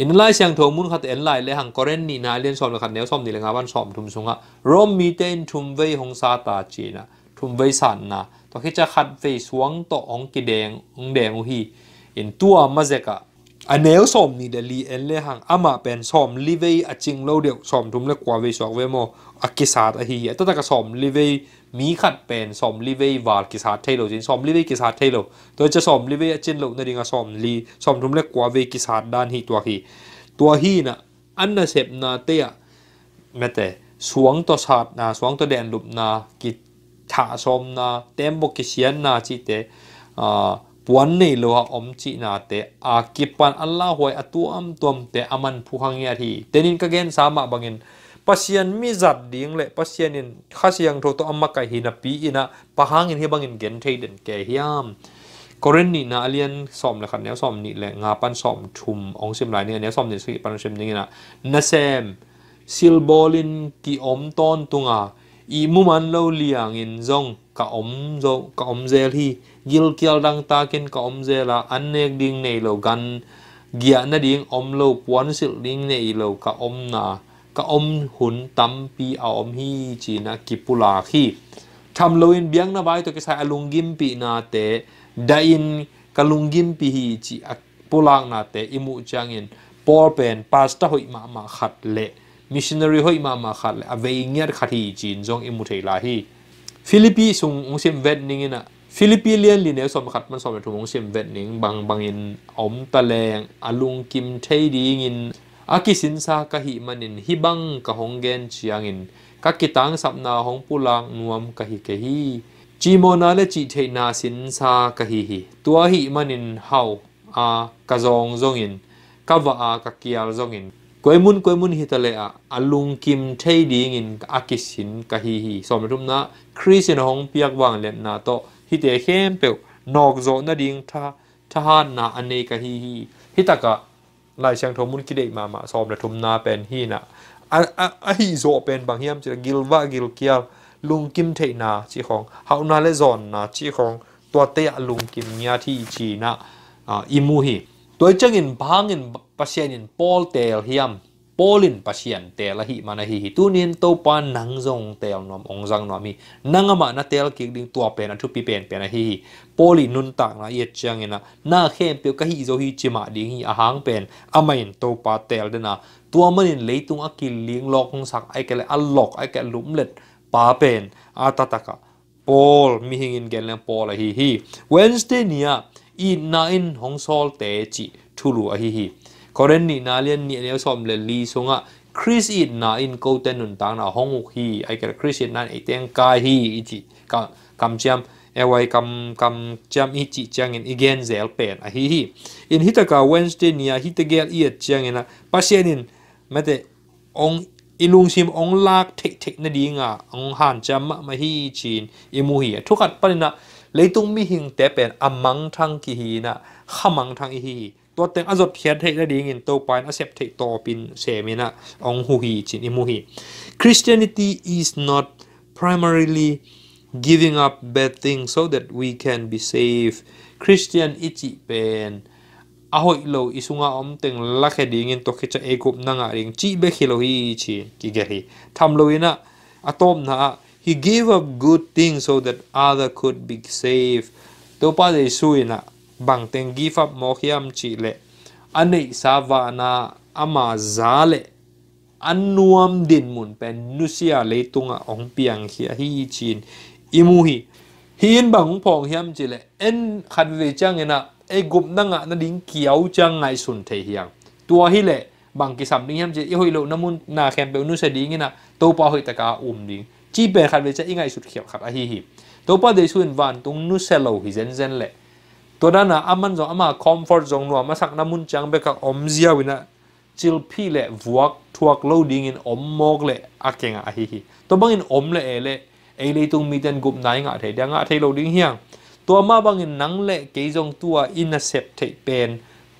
อินไลเซียงทงมุนขัดเอ็นไลเลหังกรนนีนาเลียนสอบเลยขัดแนวสอบนี่เลยครับวันสอบทุ่มสงะรอมมีเต้นทุ่มเวยหงซาตาจีนะุมไวสันนะตัวคิดจะขัดไฟสวงตัวองกิแดงองแดงอุฮีเห็นตัวมาเจกะอันเนลสมนี่เดลีเอ็นเลหังอามาเป็นสมลิเวยอจิงเราเดียวสมทุ่มเล็กกว่าเวสวงเวโมอักิสาตอฮีตัวตะกสมลิเวยมีขัดเป็นสมลิเวยวาลกิสาเทโลจินสมลิเวยกิสาเทโลตัวจะสมลิเวยอจิงเราในดิงาสมลีสมทุ่มเล็กกว่าเวกิสาด้านฮีตัวฮีตัวฮีน่ะอันเนเสพนาเตียแม่แต่สวงตัวชาตนาสวงตัวแดนลุบนากิดถาสมนะเต็มบกเชียนนะจีเตอ่าปวนนี่ลัะอมจีนาเตอากิปันอัลลาหวยอตัวอัมตัวมเตอมันผู้ขังยาทีเตนินก็เกณฑ์สามะบังินปัสยนมีจัดดิ้งเลยปัสยนินข้าเสียงโทตอมมะกะหินาปีอินะปะหังอินเฮบังินเกณฑ์เทเดนแก่ฮิยามกรณีนะเรียนสอมเลยครับเนยสอมนี่แหละงาปันสอมชุมองเสียมหลายเนี่ยเนียสอมเนี่ยสิปันเสียมนี่นะนะเซมซิลโบลินกิอมต้นตุงา i mu man lo liang in zong ka om zo ka om zel hi gil kial dang ta ken ka om zel la an nek ding nei lo gan gia na ding om lo puan sil ding nei lo ka om na ka om hun tam pi a om hi chi na ki pula khi tham lo in biang na bai to ke sai alung à gim pi na te da in kalung gim pi hi chi pulang na te imu changin por pen pasta hoi ma ma khat le missionary hoi ma ma khat a veingyar khathi chin jong imu theila hi philippi sung ong sem vet ning ina philippilian li ne som khat man som thu ong sem vet ning bang bang in om ta leng alung kim thei ding in akisin sa ka hi manin hibang ka honggen chiang in ka kitang sapna hong pulang nuam ka hi ke hi chi mo na le chi thei na sin sa ka hi hi tua hi manin hau a ka zong zong in ka va a ka kial zong in กวยมุนกวยมุนฮิตาเลอะอลุงกิมเทดีงินอากิสินกะฮีฮีสมรุมนะคริสินหงเปียกวางเล็บนาโตฮิเอเข้มเปียวนอกโจนาดิงทาทหารนาอเนกะฮีฮีฮิตะกะลายเชียงทมุนกิเดมามาสมรุมนาเป็นฮีนะอะอะฮีโจเป็นบางเฮียมจิกิลวากิลเกียลลุงกิมเทนาชีของเฮานาเลซอนนาชีของตัวเตะลุงกิมเนียที่จีนะอ่าอิมูฮีตัวเจเงินบางเงิน pasianin pol tel hiam polin pasian tel hi mana hi tunin to pa nang zong tel nom ong zang nomi ama na tel ki ding tua pen a thu pi pen pen a hi hi poli nun tak na yet chang ina na khem pe ka hi zo hi chima ding hi ahang pen amain to pa tel dena tua manin leitung a ki ling lok sak ai kele a lok ai ke lum let pa pen a tataka pol mi hingin gen le pol a hi hi wednesday nia i na in hong sol te chi thulu a hi hi กรณีนาเลียนนี่เนี่ยสมเลยลีซงอ่ะคริสอินนาอินโกเตนุนต่างนาฮงอุฮีไอ้กระคริสอินนั่นไอ้เตียงกายฮีอีจิกัมกัมเจียมเอวัยกัมกัมเจียมอีจิเจียงอินอีเกนเซลเป็นอ่ะฮีฮีอินฮิตกาเวนสเ์เนี่ยฮิตเกลเอียเจียงอินอ่ะปัสเียนินแม้แต่อองอิลุงชิมองลากเทคนั่นดีงะองฮันจำมมาฮีจีนอีมูฮีทุกขัดปัญนะเลยต้องมีหิงแต่เป็นอัมมังทังกีฮีนะขมังทังอีฮีตัวเต็งอาจดเทียนเทระดิ่งินตัวไปนะเซฟเทตัวปินเซมินะองหูฮีจินอิมูฮี Christianity is not primarily giving up bad things so that we can be safe Christian อิจิเป็นอาหอยโลอิสุงาอมเต็งลักเฮดิ่งินตัวคิจะเอกุบนังอาริงจีเบคิโลฮีจิกิเกฮีทำโลยนะอะตอมนะ He gave up good things so that other could be safe ตัวป้าเดซุยนะ bằng tên ghi pháp mô hiam chỉ lệ anh sa và na ama giá lệ anh nuam din mun pen nusia lấy tung à ông piang hi hi chín imu hi hiên bằng phong hiam chỉ lệ en khát về chăng na ai gup năng à na đính kiao chăng ngay sun the hiang tua hi lệ bằng cái sầm ding hiam chỉ i hoi lo namun na khem pe nu sa ding na tàu pa hoi ta cả um ding chi pe khát về chăng i ngai sut khiap khát a hi hi to pa de sun van tung nu sa hi zen zen lệ ตัวนั้นนะอามันจงอามาคอมฟอร์ตจงนัวมาสักน้ำมุนจังเบกอมเสียวินะจิลพี่เละวกทวกโลดิ้งอินอมมอกเละอาเก่งอ่ะฮิฮิตัวบางอินอมเละเอเละเอเลตุงมีเดนกุบนายงะเทเดียงะเทโลดิ้งเฮียงตัวมาบางอินนังเละเกยจงตัวอินเซปเทเป็น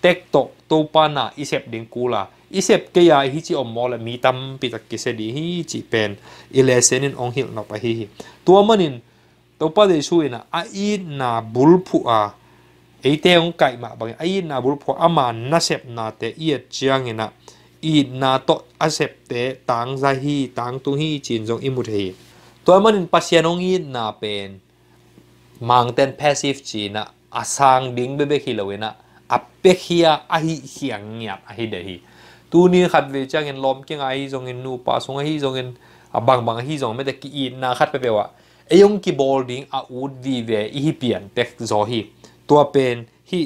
เต็กตกตัวปานะอิเซปดิ้งกูละอิเซปเกียฮิจิอมมอละมีตัมปิตกิเสดีฮิจิเป็นอิเลเซนินองฮิลนอกไปฮิฮิตัวมันอินตัวปาเดชุยนะอาอินาบุลพูอาเอเตงไก่มาบางไอ้นาบุรุพออามานาเสพนาเตเอียดเจียงเนะอีนาโตอาเสพเตตังใจฮีตังตุงฮีจีนจงอิมุเทตัวมันเป็นภาษานงอีนาเป็นมังเตนพพสซีฟจีนะอาสางดิ้งเบเบคิเลวนะอัปเปคียอาฮิเฮียงเงียบอาฮิเดฮีตัวนี้ขัดเวจังเงินล้มเกียงไอจงเงินนูปาสงไอจงเงินบางบางไอจงไม่แต่กีอีนาขัดไปเปว่าเอยงกีบอลดิ้งอาอูดวีเวอีฮิเปียนเต็กโซฮี tua pen hi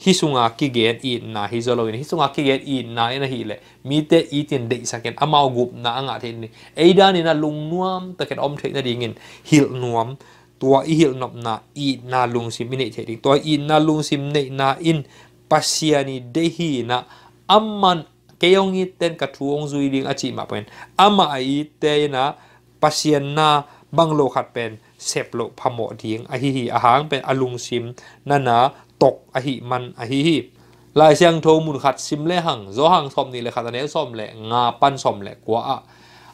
hi sunga ki gen i na hi zolo hi sunga ki gen i na ena hi le mi te i tin de saken amau gup na anga the ni eida ni na lung nuam ta ken om the na ding in hil nuam tua i hil nop na i na lung sim ni the dik tua i na lung sim nei na in pasiani de hi na amman keyong i ten ka thuong zui ding achi ma pen ama ai te na pasian na บังโลขัดเป็นเสบโลพโมทียงอหิหิอาหางเป็นอลุงซิม นานาตกอหิมันอหิหิลายเสียงโทมุนขัดซิมเล่หังโซหังสอมนี่เลยขัดอนนี้สอมแหละงาปั้นสอมแหละกว่า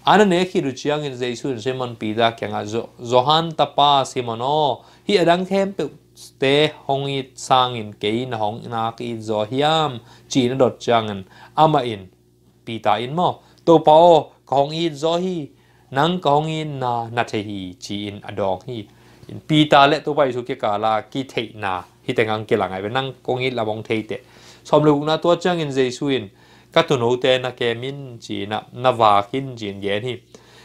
อันนั้นเนี่ยคิดดูเชียงเห็นใจสุดเซมันปีดาแข่งอ่ะโซฮันตาปาซิมโนฮิอดังเทมเปสเตหงอิซางอินเกินฮงนาอินโซฮิยามจีนดดจังอันอามาอินปีตาอินมโตัวปอของอินโซฮี nang kong in na na chi in adong hi in pi ta le to bai su ke ka la ki the na hi te ngang ke la ngai nang kong in la bong the te som lu na to chang in jai su in no te na ke min chi na na wa kin jin ye ni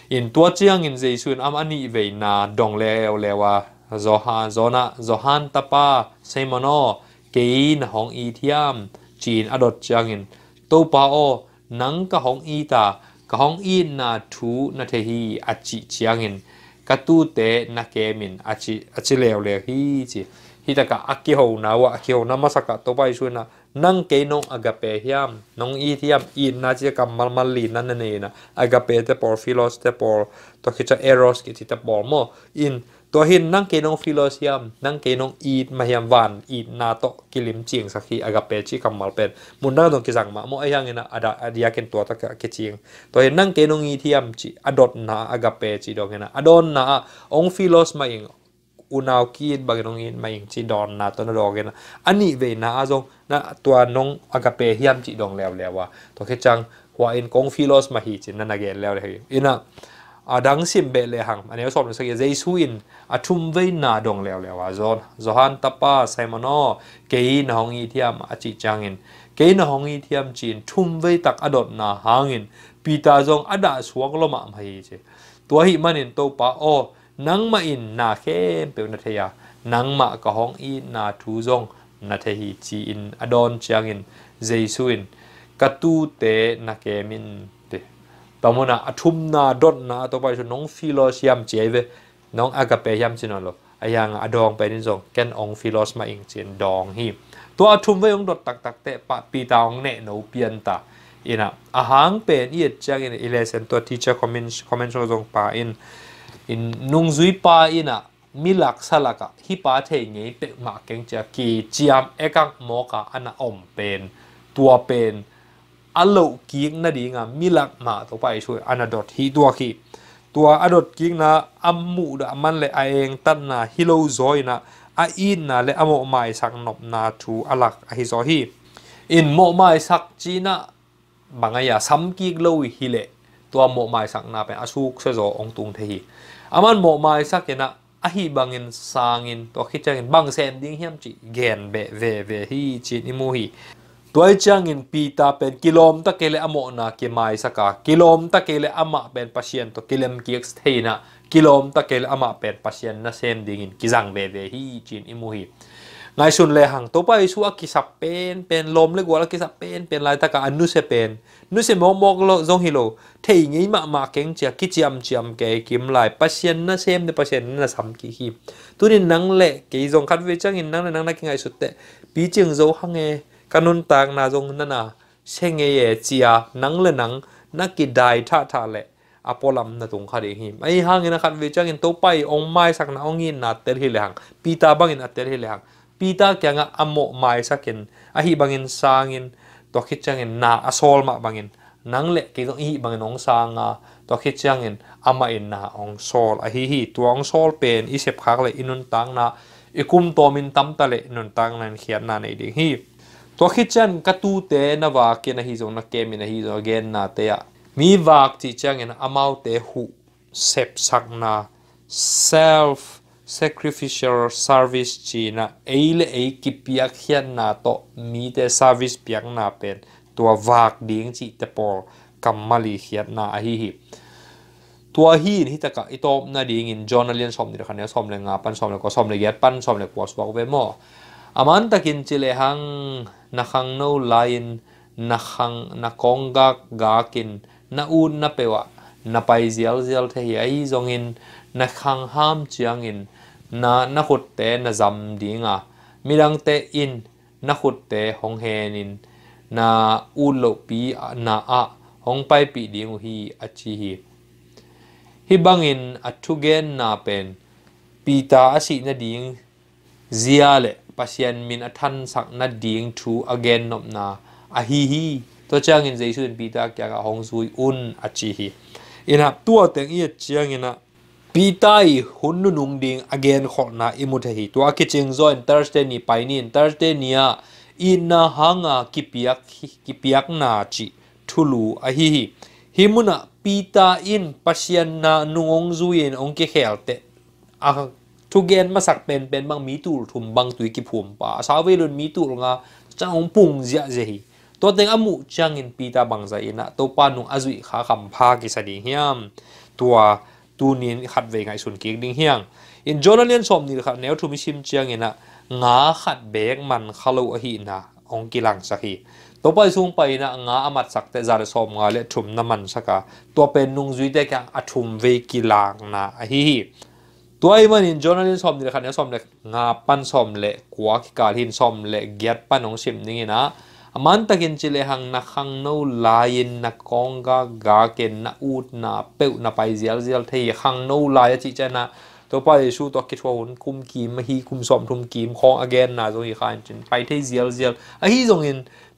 in to chang in jai su in am ani na dong le le wa zohan zona zohan tapa semono kein hong i thiam chin adot changin to pa o nang ka hong i ta ကဟောင်းဤနာသူနထဟီအချီချျာငင်ကတူတဲ့နကဲမင်အချီအချီလေလေဟီချီဟိတကအကိဟောနာဝအကိဟောနာမစကတော့ပိုင်ဆွေနာနန်ကေနုံအဂပေဟျမ်နုံဤသျမ်ဤနာချေကမလမလီနနနေနာအဂပေတဲ့ပေါ်ဖီလော့စ်တဲ့ပေါ်တခိချာအေရော့စ်ကိတဲ့ပေါ်မောအင်းตัวหินนั่งเกนองฟิโลเซียมนั่งเกนองอีดมาเฮียมวันอีดนาโตกิลิมจิงสักทีอากาเปชิคำมาเป็นมุนนั่งตรงกิสังมาโมเอยังเงินะอดาอาดียกนตัวตะกเกจิง ตัวหินนั่งเกนองอีเทียมจิอดดนาอากาเปจิดองเงินะอดอนนาองฟิโลสมาเองอุณาวกีดบางน้องอินมาเองจีดอนนาตัวนงดองเงินะอันนี้เวนาอาจงนะตัวน้องอากาเปเฮียมจิดองแล้วแล้วว่าตัวเคจังหัวเองนกงฟิโลสมาฮีจินนั่นนาเกลแล้วเลยอิน่ะ adang sim be le hang ane som se ge jesu in athum ve na dong lew à, azon zohan tapa saimono ke na hong i thiam achi changin ke na hong i thiam chin thum ve tak adot na hangin pita jong ada suak loma mai che tua hi manin to pa o nang ma in na khem pe na theya nang ma ka hong i na thu jong na the hi chi in adon changin jesu in katu te na kemin ตอมนะอทุมนาดนนะตัวไปชนน้องฟิโลสยามเจีเว น้องอากาเปยามจินนลอายังอดองไปนิสงแกนองฟิโลสมาอิงเจียนดองฮีตัวอทุมเวองดดตักตักเตะปะปีตาองเนโนเปียนตาอีนะอาหางเป็นอีเจังอินอิเลเซนตัวที่จะคอมเมนต์คอมเมนต์ชงตรงปาอิน อินนุงซุยปาอินะมิลักสลักฮิปาเทงเเปมาเกงจะกีจียมเอกังโมกะอันอมเป็นตัวเป็น alo kieng na ding a milak mà, to pai chu anadot hi tua khi tua adot kieng na mu đã man le aeng tan na hilo zoi na a in na le amo mai sak nop na thu alak a hi zo hi in mo mai sak chi na bangaya sắm à ki lâu hi lệ. tua mo mai sak na pe asuk se zo ong tung the hi aman mo mai sak ke na a hi bangin sangin to khi bang sen ding hiam chi gen be ve ve hi chi ni mu hi tuai chang in pi ta pen kilom ta kele amo na ke mai saka kilom ta kele ama pen pasien to kilem ki ex na kilom ta kele ama pen pasien na sem ding in kizang ve ve hi chin imu hi ngai sun le hang to pa isu a kisap pen pen lom le gwala kisap pen pen lai ta ka anu se pen nu se mok mok lo zong hilo lo thei ngi ma ma keng chia ki chiam chiam ke kim lai pasien na sem ne pasien na sam ki hi tu ni nang le ke zong khat ve chang in nang nang na ki ngay sut te pi ching zo hang e กนุนตางนาจงนั่นน่ะเชงเอเจียนังเลนังนักกิไดท่าท่าเละอพอลัมนาตรงคดเดหิมไอ้ห่างเงินขันวิจังเงินตัวไปองไม้สักนาองเงินนาเตลฮิเลหังปีตาบังเงินอเตลฮิเลหังปีตาแกงอโมไม้สักเงินไอิบังเงินสางเงินตัวคิดจังเงินนาอโอลมาบังเงินนังเลกิโตอีบังเงินองสางาตัวคิดจังเงินอามาเอ็นนาองโอลไอ้ฮิตัวองโอลเป็นอิเซบคาเลอินุนตางนาอีกุมตัวมินตัมตะเลนุนตางนันเขียนนาในดีฮีตัวขี้จันกตูเตนวากินนฮีโงนักเกมินฮีโงเกนนาเตะมีวากที่จังเงินอามาเตหุเซบสักนา self sacrificial service จีนะเอเลเอกิปยยกเขียนนาโตมีแต่ service เปียกนาเป็นตัววากดิ้งจีตปอลกัมมาลีเขียนนาฮิฮิตัวฮีนที่ตะกะอีโตนาดีงินจอนเลียนสอมนี่นะคะเนี่ยสอมเลยงาปันสอมเลยก็สอมเลยเกียปันสอมเลยกวสบอกเวมออามันตะกินจิเลหัง na khang no lain na khang na kong ga ga kin na un na pewa na pai zial zial the hi zong in na khang ham chiang in na na khut te na zam dinga mirang te in na khut te hong hen in na u lo pi na a hong pai pi ding hi achi hi hi bangin gen na pen pita asi na ding zia le pasien min athan sak na ding thu again nop na a hi hi to chang in jaisu in pita kya ka hong zui un a chi hi ina tua teng i chiang ina pitai hunnu nung ding again khol na imut hi to a kiching zo in thursday ni pai ni in thursday ni a ina hanga kipiak kipiak na chi thulu a hi hi himuna pita in pasien na nungong zuin ongke helte a ทุกเกนมาสักเป็นเป็นบางมีตูถุมบางตุยกิพุมป่าสาวเวลุนมีตูงาจังองปุ่งเสียเสียตัวเต็งอมุจังอินปีตาบังใจนะตัวปานุงอจุยขาคำพากิสดิงเฮียมตัวตูนินขัดเวงไอสุนเกียงดิ้งเฮียงอินโจลเลียนสมนี่ครับแนวทุมิชิมเจียงเนะงาขัดเบกมันคาลุอหินะองกิลังสักฮีตัวไปสูงไปนะงาอมัดสักแต่จารสมงาเลถุมน้ำมันสักะตัวเป็นนุงจุยได้แก่อถุมเวกิลังนะอหิตัวไอ้มันอินจอนัลินสอมนี่ขันเนี่ยสอมเล็กงาปันสอมเล็กกวักการหินสอมเล็กเกียรติปันของชิมนี่นะมันตะกินจิเลหังนักขังนู้ลายินนักกองกากาเกนนักอูดนักเปิ้วนักไปเซียลเซียลเทียขังนู้ลายจิเจนะตัวไปชูตัวคิดว่าหุ่นคุมกีมมาฮีคุมสอมทุมกีมของอเกนนะตรงนี้ขันจินไปเทียเซียลเซียลไอ้ฮีตรงนี้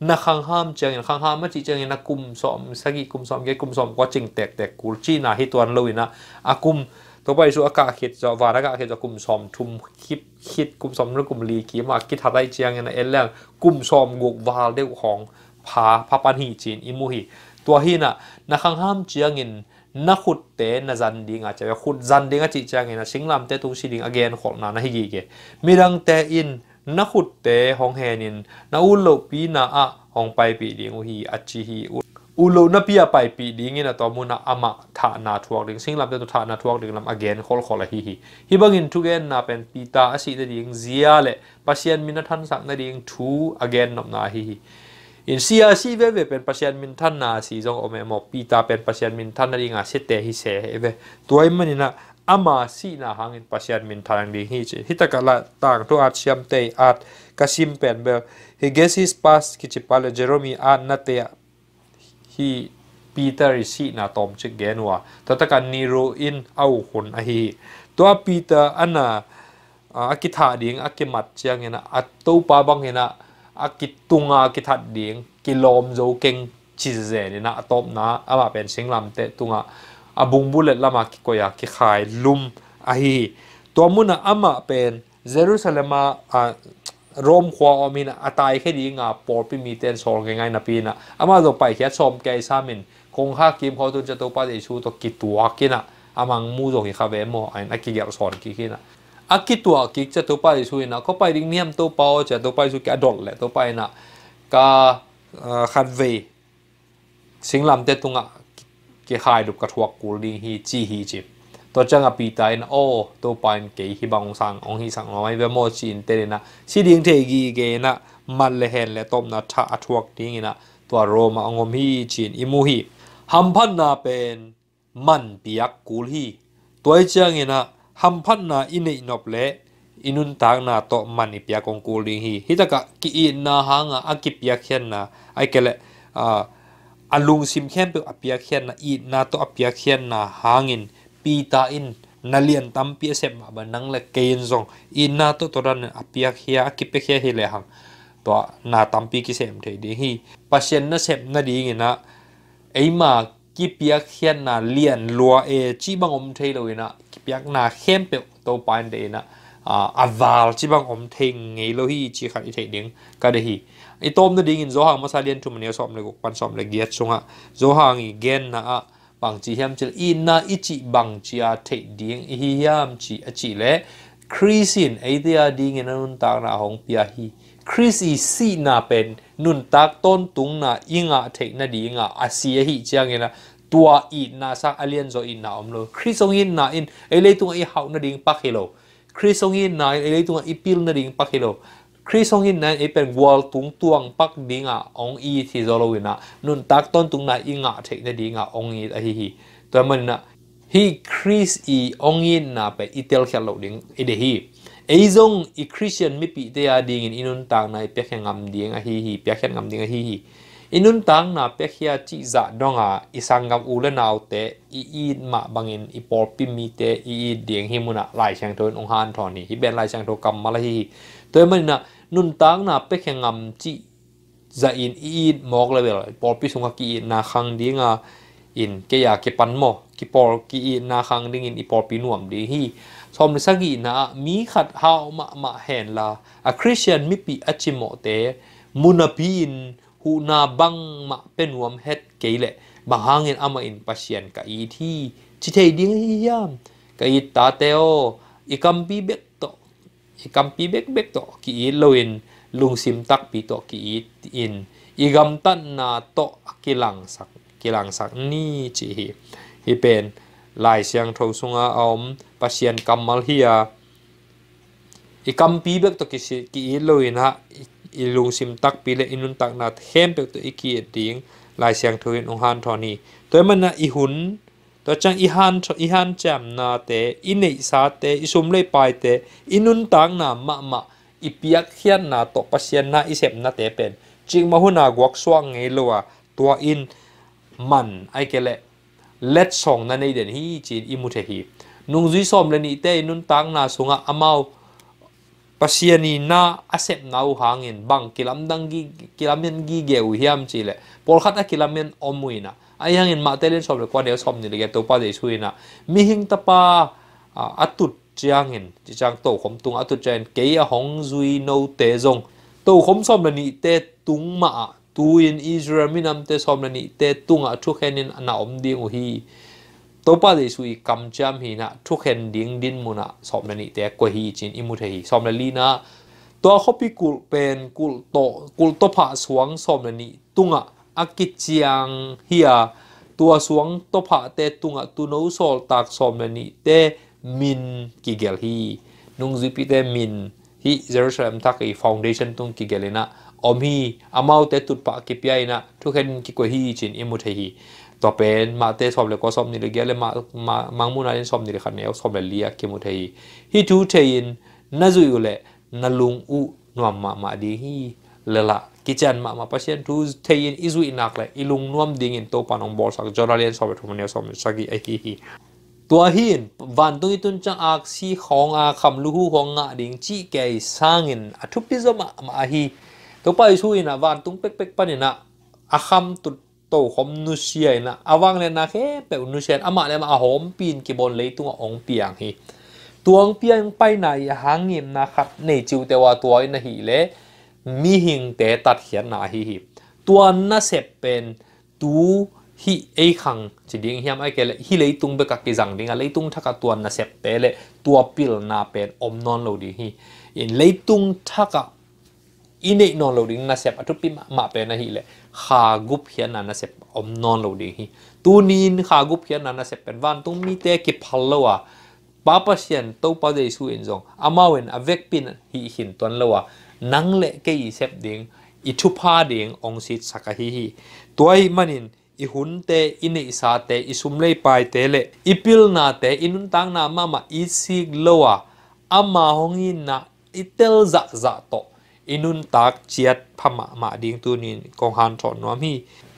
นักขังห้ามเจงนักขังห้ามมาจีเจงนักคุมสอมสกิคุมสอมเกคุมสอมก็จิงแตกแตกกูจีนะฮีตัวนั้นเลยนะอาคุมตัวไปสูอากาศเข็ดจอวาระกาศเข็ดจอกุมซอมทุมคิดคิดกุมซอมหรือกุมลีกีมาคิดทัดไดเจียงยันเอ็นแล้วกุมซอมกวกวาเดียวของพาพาปันหีจีนอิมูฮีตัวฮีน่ะนักขังห้ามเจียงเงินนักขุดเตนะจันดิงอาจจะขุดจันดิงอาจิเจียงินนะชิงลำเตตุงชิดิงอเกนของนานะฮีกีเกมีดังเตอินนักขุดเตของเฮนินนาอุลโลปีนาอะของไปปีดิงอุฮีอัจจิฮีอุอุลนับียไปปีดิ้งินะตัวมุนะอามาทานาทวกดิ้งสิ่งลำเดตุทานาทวกดิ้งลำ again call ขอล l อละฮิฮิฮิบังอินทุเกนน่าเป็นปีตาอสิเดดิ้งเซียเล่ปัสยันมินทันสักนดิ้ง two again นับนาฮิฮิอินเซียซีเวเวเป็นปัสยันมินทันนาสีจงอเมมอปีตาเป็นปัสยันมินทันนดิ้งอาเซเตฮิเซเวตัวเอิมันนีนะอามาสีน่าหางอินปัสยันมินทันดิ้งฮิฮิตะกะละต่างตัวอาชีมเตอาดกะซิมเป็นเบลฮิเกซิสปัสกิจิปาเลเจโรมีอาณนาเตฮีปีเตอร์สีนาตอมเชกแกนว่าตัวตะการนีโรอินเอาคนอฮีตัวปีเตอร์อันน่ะอากิธาดิ่งอากิมัดเชียงเนะอัตโตปาบังเนะอากิตุงอากิทัดดิ่งกิโลมโจเก่งชิเซเนะอัตบนะอามาเป็นเสียงลำเตตุงอาบุงบุเลตละมากิโกยากิขายลุมอฮีตัวมุนะอามาเป็นเยรูซาเล็มอาร่มควาอมินอตายแค่ดีงาปอดพปมีเตนสองไงนะปีนะอามาตกไปแค่ชมแกซามินคงค่ากิมเขาตุนจะตัวปาเดชูตกิตัวกินะอามังมูดกิคาเวโมอันนักกิจสอนกิกินะอักิตัวกิจะตัวปาเดชูนะก็ไปดิ้งเนียมตัวเปาจะตัวไปสุกอดอลแหละตัวไปนะกาคันเวสิงลำเตตุงะเกี่ยหายดุกระทวกกูลิงฮีจีฮีจิบตัวจังกัปีตาอินโอตัวปานเกี่ยฮิบังสังองฮิสังเอาไว้เวโมชินเตนะสิดิ่งเทกีเกนะมันเลเฮนและต้มนัชาัทวกดิ้งนะตัวโรมาองมฮีชินอิมูฮีฮัมพันนาเป็นมันปียกกูลฮีตัวเจ้าเงนะฮัมพันนาอินอินอบเลอินุนตางนาโตมันอิปียกองกูลิงฮีฮิตะกะกีอินนาฮังอากิปียกเขียนนะไอเกละอ่าอลุงซิมเขียนเปียกเขียนนะอีนาโตอเปียกเขียนนะฮังิน pi ta in nalian tam pi se ma ba nang le kein zong in na to toran apia khia kipe khia hi le hang to na tam pi ki sem the de hi pasien na sep na ding ina eima kipia khia na lian lua e chi bang om thei lo ina kipia na khem pe to pan de ina a aval chi bang om thei ngei lo hi chi khan i thei ding ka de hi i tom na ding in zo hang ma sa lian tu mane som le gok pan som le giat zo hang i na a บางจีเฮมจิอินนาอิจิบางจีอาเทดิงอิฮิยมจีอจิเลคริสินไอเดียดิ้งนุนตากนาหงพิยาฮีคริสีซีน่าเป็นนุนตากต้นตุงน่าอิงอาเทนาดิ้งอาอาเซียฮิเจียงเนะตัวอีน่าสักอเลียนโซอินนาอมโลคริสองอินน่าอินไอเลตุงไอเฮานาดิ้งปักเฮโลคริสองอินน่าไอเลตุงไอปิลนาดิ้งปักเฮโล Chris Hong in nan epen wall tung tuang pak dinga ong i thi zolowina nun tak tôn tung na inga thek na đi ong ông a hi hi to man na hi Chris i ong in na pe itel khel lo ding e de hi Aizong i Christian mi pi te ya ding in inun tang na pe khang ngam ding a hi hi pe khang ngam ding a hi hi inun tang na pe khia chi za donga isangam u le naw te i i ma bangin i por pi mi te i i ding hi muna lai chang thon ông han thon ni hi ben lai chang tho kam mala hi hi ตัวมันนะนุ่นตังนะเป็กแข่งงำจีจะอินอีนมอกเลยเวลาปอลพิสุงกีนาคังดีงาอินเกียเกปันโมกิปอลกีอินาคังดิงอินอีปอลปีนวมดีฮีสมนิสกีนะมีขัดเฮามามะแห่นละอะคริสเตียนมิปีอัจิโมเตมุนพีอินหูนาบังมาเป็นวมเฮ็ดเกลเลบางหางอินอามาอินปัสเซียนกะอีที่ชิเทดิงฮียามกะอีตาเตโออีกัมปีเบก ikam pi bek bek to ki loin lung sim tak pi to ki in igam tan na to kilang sak kilang sak ni chỉ hi hi pen lai siang thâu sunga om pasien kamal hiya ikam pi bek to ki ki loin ha ilung sim tak pi le inun tak na hem bek to iki e tiếng lai xiang thâu in ong han thoni toy mà na ý hun ตัวจังอีฮันอีฮันแจมนาเตอินเอซาเตอิสุมเลยไปเตอินุนตังนามะมะอิปยักเฮียนนาตกปัสยนนาอิเสบนาเตเป็นจิงมาหุนากวักสว่างไงลัวตัวอินมันไอเกเลเล็ดสองนั่นในเด่นฮีจีนอิมุเทฮีนุงจุยสอมเลนี่เตอินุนตังนาสุงะอามาปัสยนีนาอเสบนาอูหางินบังกิลัมดังกิกิลัมเมนกิเกวฮิมจีเลปอลขัดกิลัมเมนอมุยนา ai hang in ma te len som le kwa de som ni le to pa de sui na mi hing ta pa atut chiang in chi chang to khom tung atut chen ke a hong zui no te zong to khom som le ni te tung ma tu in israel minam te som le ni te tung a thu khen in na om ding u hi to pa de sui kam cham hi na thu khen ding din mu na som le ni te ko hi chin imu the hi som le li na to khopi kul pen kul to kul to pha suang som le ni อากิจยังเฮียตัวสวงตพะเตตุงตุนูโซลตากสอมนิเตมินกิเกลฮีนุงจิปิเตมินฮีเยรูซาเล็มทักอีฟอนเดชันตุงกิเกลนะอมฮีอามาเตตุปะกิพยายนะทุกเห็นกิกวฮีจินอิมุเทฮีตัวเป็นมาเตสอมเลยก็สอมนี่เลยเกลมามามังมุนาเลนสอมนี่เลยขันเอวสอมเลยเลียกิมุเทฮีฮีทูเทียนนั่นจุยเลยนั่นลุงอุนวมมามาดีฮีเลละกิจันมามาพัชเชนทูเทียนอิสุอินักเลยอิลุงนวมดิ่งอินโตปานองบอลสักจอร์แดนสอบไปทุมเนี่ยสอบสักกี่ไอฮีฮีตัวหินวันตรงนีตุนจังอักซีของอาคำลู่หูของอาดิ่งจีเกย์สร้างินอัตุปิโซมามาฮีตัวไปสุวินะวันตรงเป๊กเป๊กปานินะอาคำตุโตคอมนุเชียนะอาวังเลนนะเฮ้เป็กนุเชียนอามาเลยมาหอมปีนกีบอลเลยตุงอองเปียงฮีตัวองเปียงไปไหนหางเงินนะครับในจิวเตวาตัวอินหฮีเลมีหิงเตตัดเขียนหนาฮีฮีตัวนั่นเสพเป็นตูฮีไอขังจะดิ้งเฮียมไอเกลฮีเลยตุงเบกักกิจังดิ้งอะไรตุงทักตัวนั่นเสพเตเลตัวปิลนาเป็นอมนอนรลดีฮีอินเลยตุงทักอินเอกนอนรลดิ้งนั่นเสพอตุปิมาเป็นนะฮีเลยขากุบเขียนนั่นเสพอมนอนรลดีฮีตูนีนขากุบเขียนนั่นเสพเป็นวันตุงมีเตกิพัลโลวะป้าพัชเชียนตัวป้าเดุูองนจงอามาเวนอเวกปินฮีหินตัวโลวะนังเละเกี่เซบดิงอิทุพาดิงองศิษสักฮิฮิตัวอิมันินอิหุนเตอินอิสาเตอิสุมเลปายเตเลอิปิลนาเตอินุนตังนามามาอิสิกลลวอามาฮงินนาอิเตลจะจะโตอินุนตักเจียดพม่ามาดิงตัวนี้กองฮันทอนนวมฮี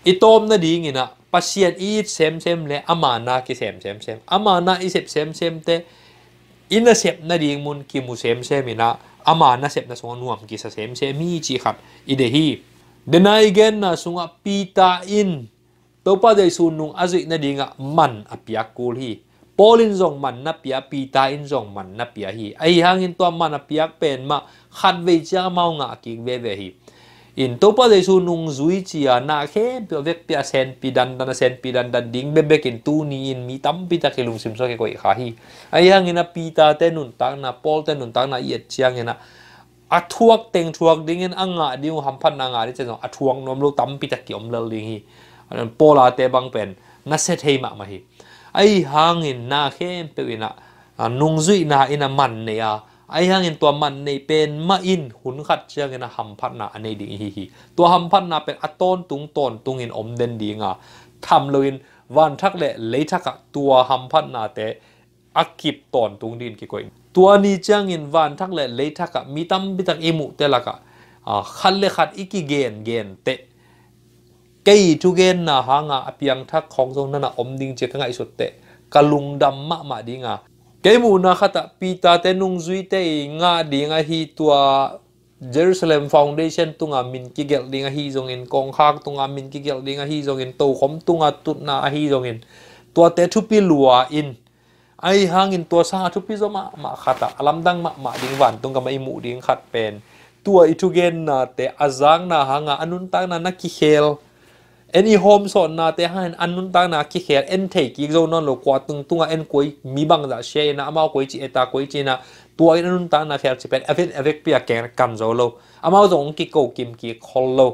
อิโตมนาดิงินะปัสยันอีเซมเซมเลอามานากิเซมเซมเซมอามานาอิเซมเซมเซมเตอินเซมนาดิงมุนกิมุเซมเซมินะ ama na sep na sunga nuam ki sa sem se mi chi khat ide hi denai gen na sunga pita in topa dei su nung azui na dinga man apia kul hi polin zong man na pia pita in zong man na pia hi ai hangin to man apia pen ma khat ve cha mau nga ki ve ve hi in to pa jesu nung zui chi na khe pyo vek pya sen pi dan dan sen pi dan dan ding bebek in tu ni in mi tam pi ta ke lung sim so ke ko kha hi ai hang ina pi ta te nun tak na pol te nun tak na yet chiang ina a thuak teng thuak ding in anga diu ham phan anga ni chang a thuak nom lu tam pi ta ki om lal ding hi an pola te bang pen na set hei ma ma hi ai hang in na khe pe ina nung zui na ina man ne ya ไอ้ห้างเงินตัวมันในเป็นมะอินหุนขัดเชื่อเงินหำพัฒนาอในดีฮิฮิตัวหำพัฒนาเป็นอัตโตนตุงตนตุงเงินอมเดนดีงาทำเลยนวันทักแหละเลยทักตัวหำพัฒนาแต่อกิบตอนตุงดินกี่กว่าตัวนี้เชื่อเงินวันทักแหละเลยทักมีตั้มบิตังอิมุเตลักะขันเลขัดอีกิเกนเกนเตะกี่ทุเกนนะฮางาอภิยังทักของตรงนั้นอมดิงเจกัไอสุดเตะกะลุงดำมะมาดีงา cái mù na khát pita tên nung duy tê nga đi nga hi tua Jerusalem Foundation tunga à min ki gel dinga hi zong in kong khak tunga à min ki gel dinga hi zong in to khom tunga à tut na hi zong in tua te thu pi lua in ai hang in tua sa thu pi zo ma ma khata alam dang ma ma đi ding wan tunga mai mu ding khat pen tua itu gen na te azang na hanga anun ta na na ki khel any home so na te han anun ta na ki kher en the ki zo non lo kwa tung tunga en koi mi bang da she na ama koi chi eta koi chi na tua ai anun ta na kher chi pen avet avek pia ken kan zo lo ama zo ong ki ko kim ki khol lo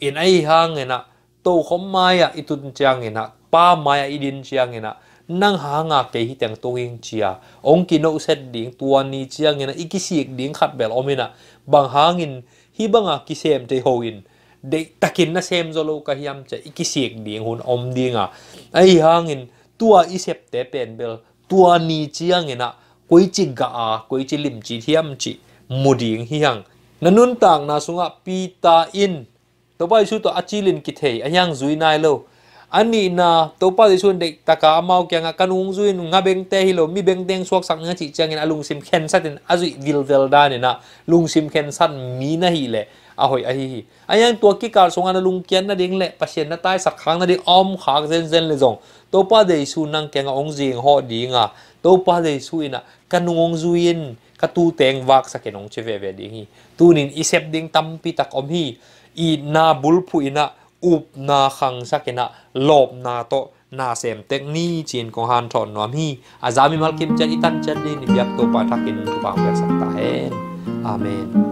in ai hang na to khom mai a itun chang na pa mai a idin chang na nang ha nga ke hi tang tong ing chia ong ki no set ding tuan ni chiang na ikisik ding khat bel omina bang hangin hi banga kisem te ho in để de takin na sem zolo ka hiam cha ikisik ding hun om dinga ai hangin tua isep te pen bel tua ni chiang ina koi chi ga a koi chi lim chi hiam chi muding hiang nanun tang na sunga pi ta in to bai su to achilin ki thei ayang zui nai lo ani na to pa di sun dek taka amau kya nga kanung zui nga beng te hilo mi beng deng suak sang nga chi chang in alung sim khen satin azui vil vil dan na lung sim khen san mi na hi le อาหอยไอ้ไอ้ยังตัวกิการสงานลุงเกียนนั่นเองแหละปัจเจนนั่ต้สักครั้งนั่นเองอมขากเซนเซนเลยจงตัวป้าเดชูนังแกงองจีงหอดีงาตัวป้าเดชูอินะกันงงจุยินกันตูแตงวักสักงองเชเวเวดิงฮีตูนินอิเซบดิงตัมปิตักอมฮีอีนาบุลพูอินะอุบนาขังสักนะลบนาโตนาเสมเทคนีจีนของฮันทอนนอมฮีอาจามีมัลกิมจันอิตันจันดินเบียกตัวปาทักกินทุบางเบียกสักตาเฮนอาเมน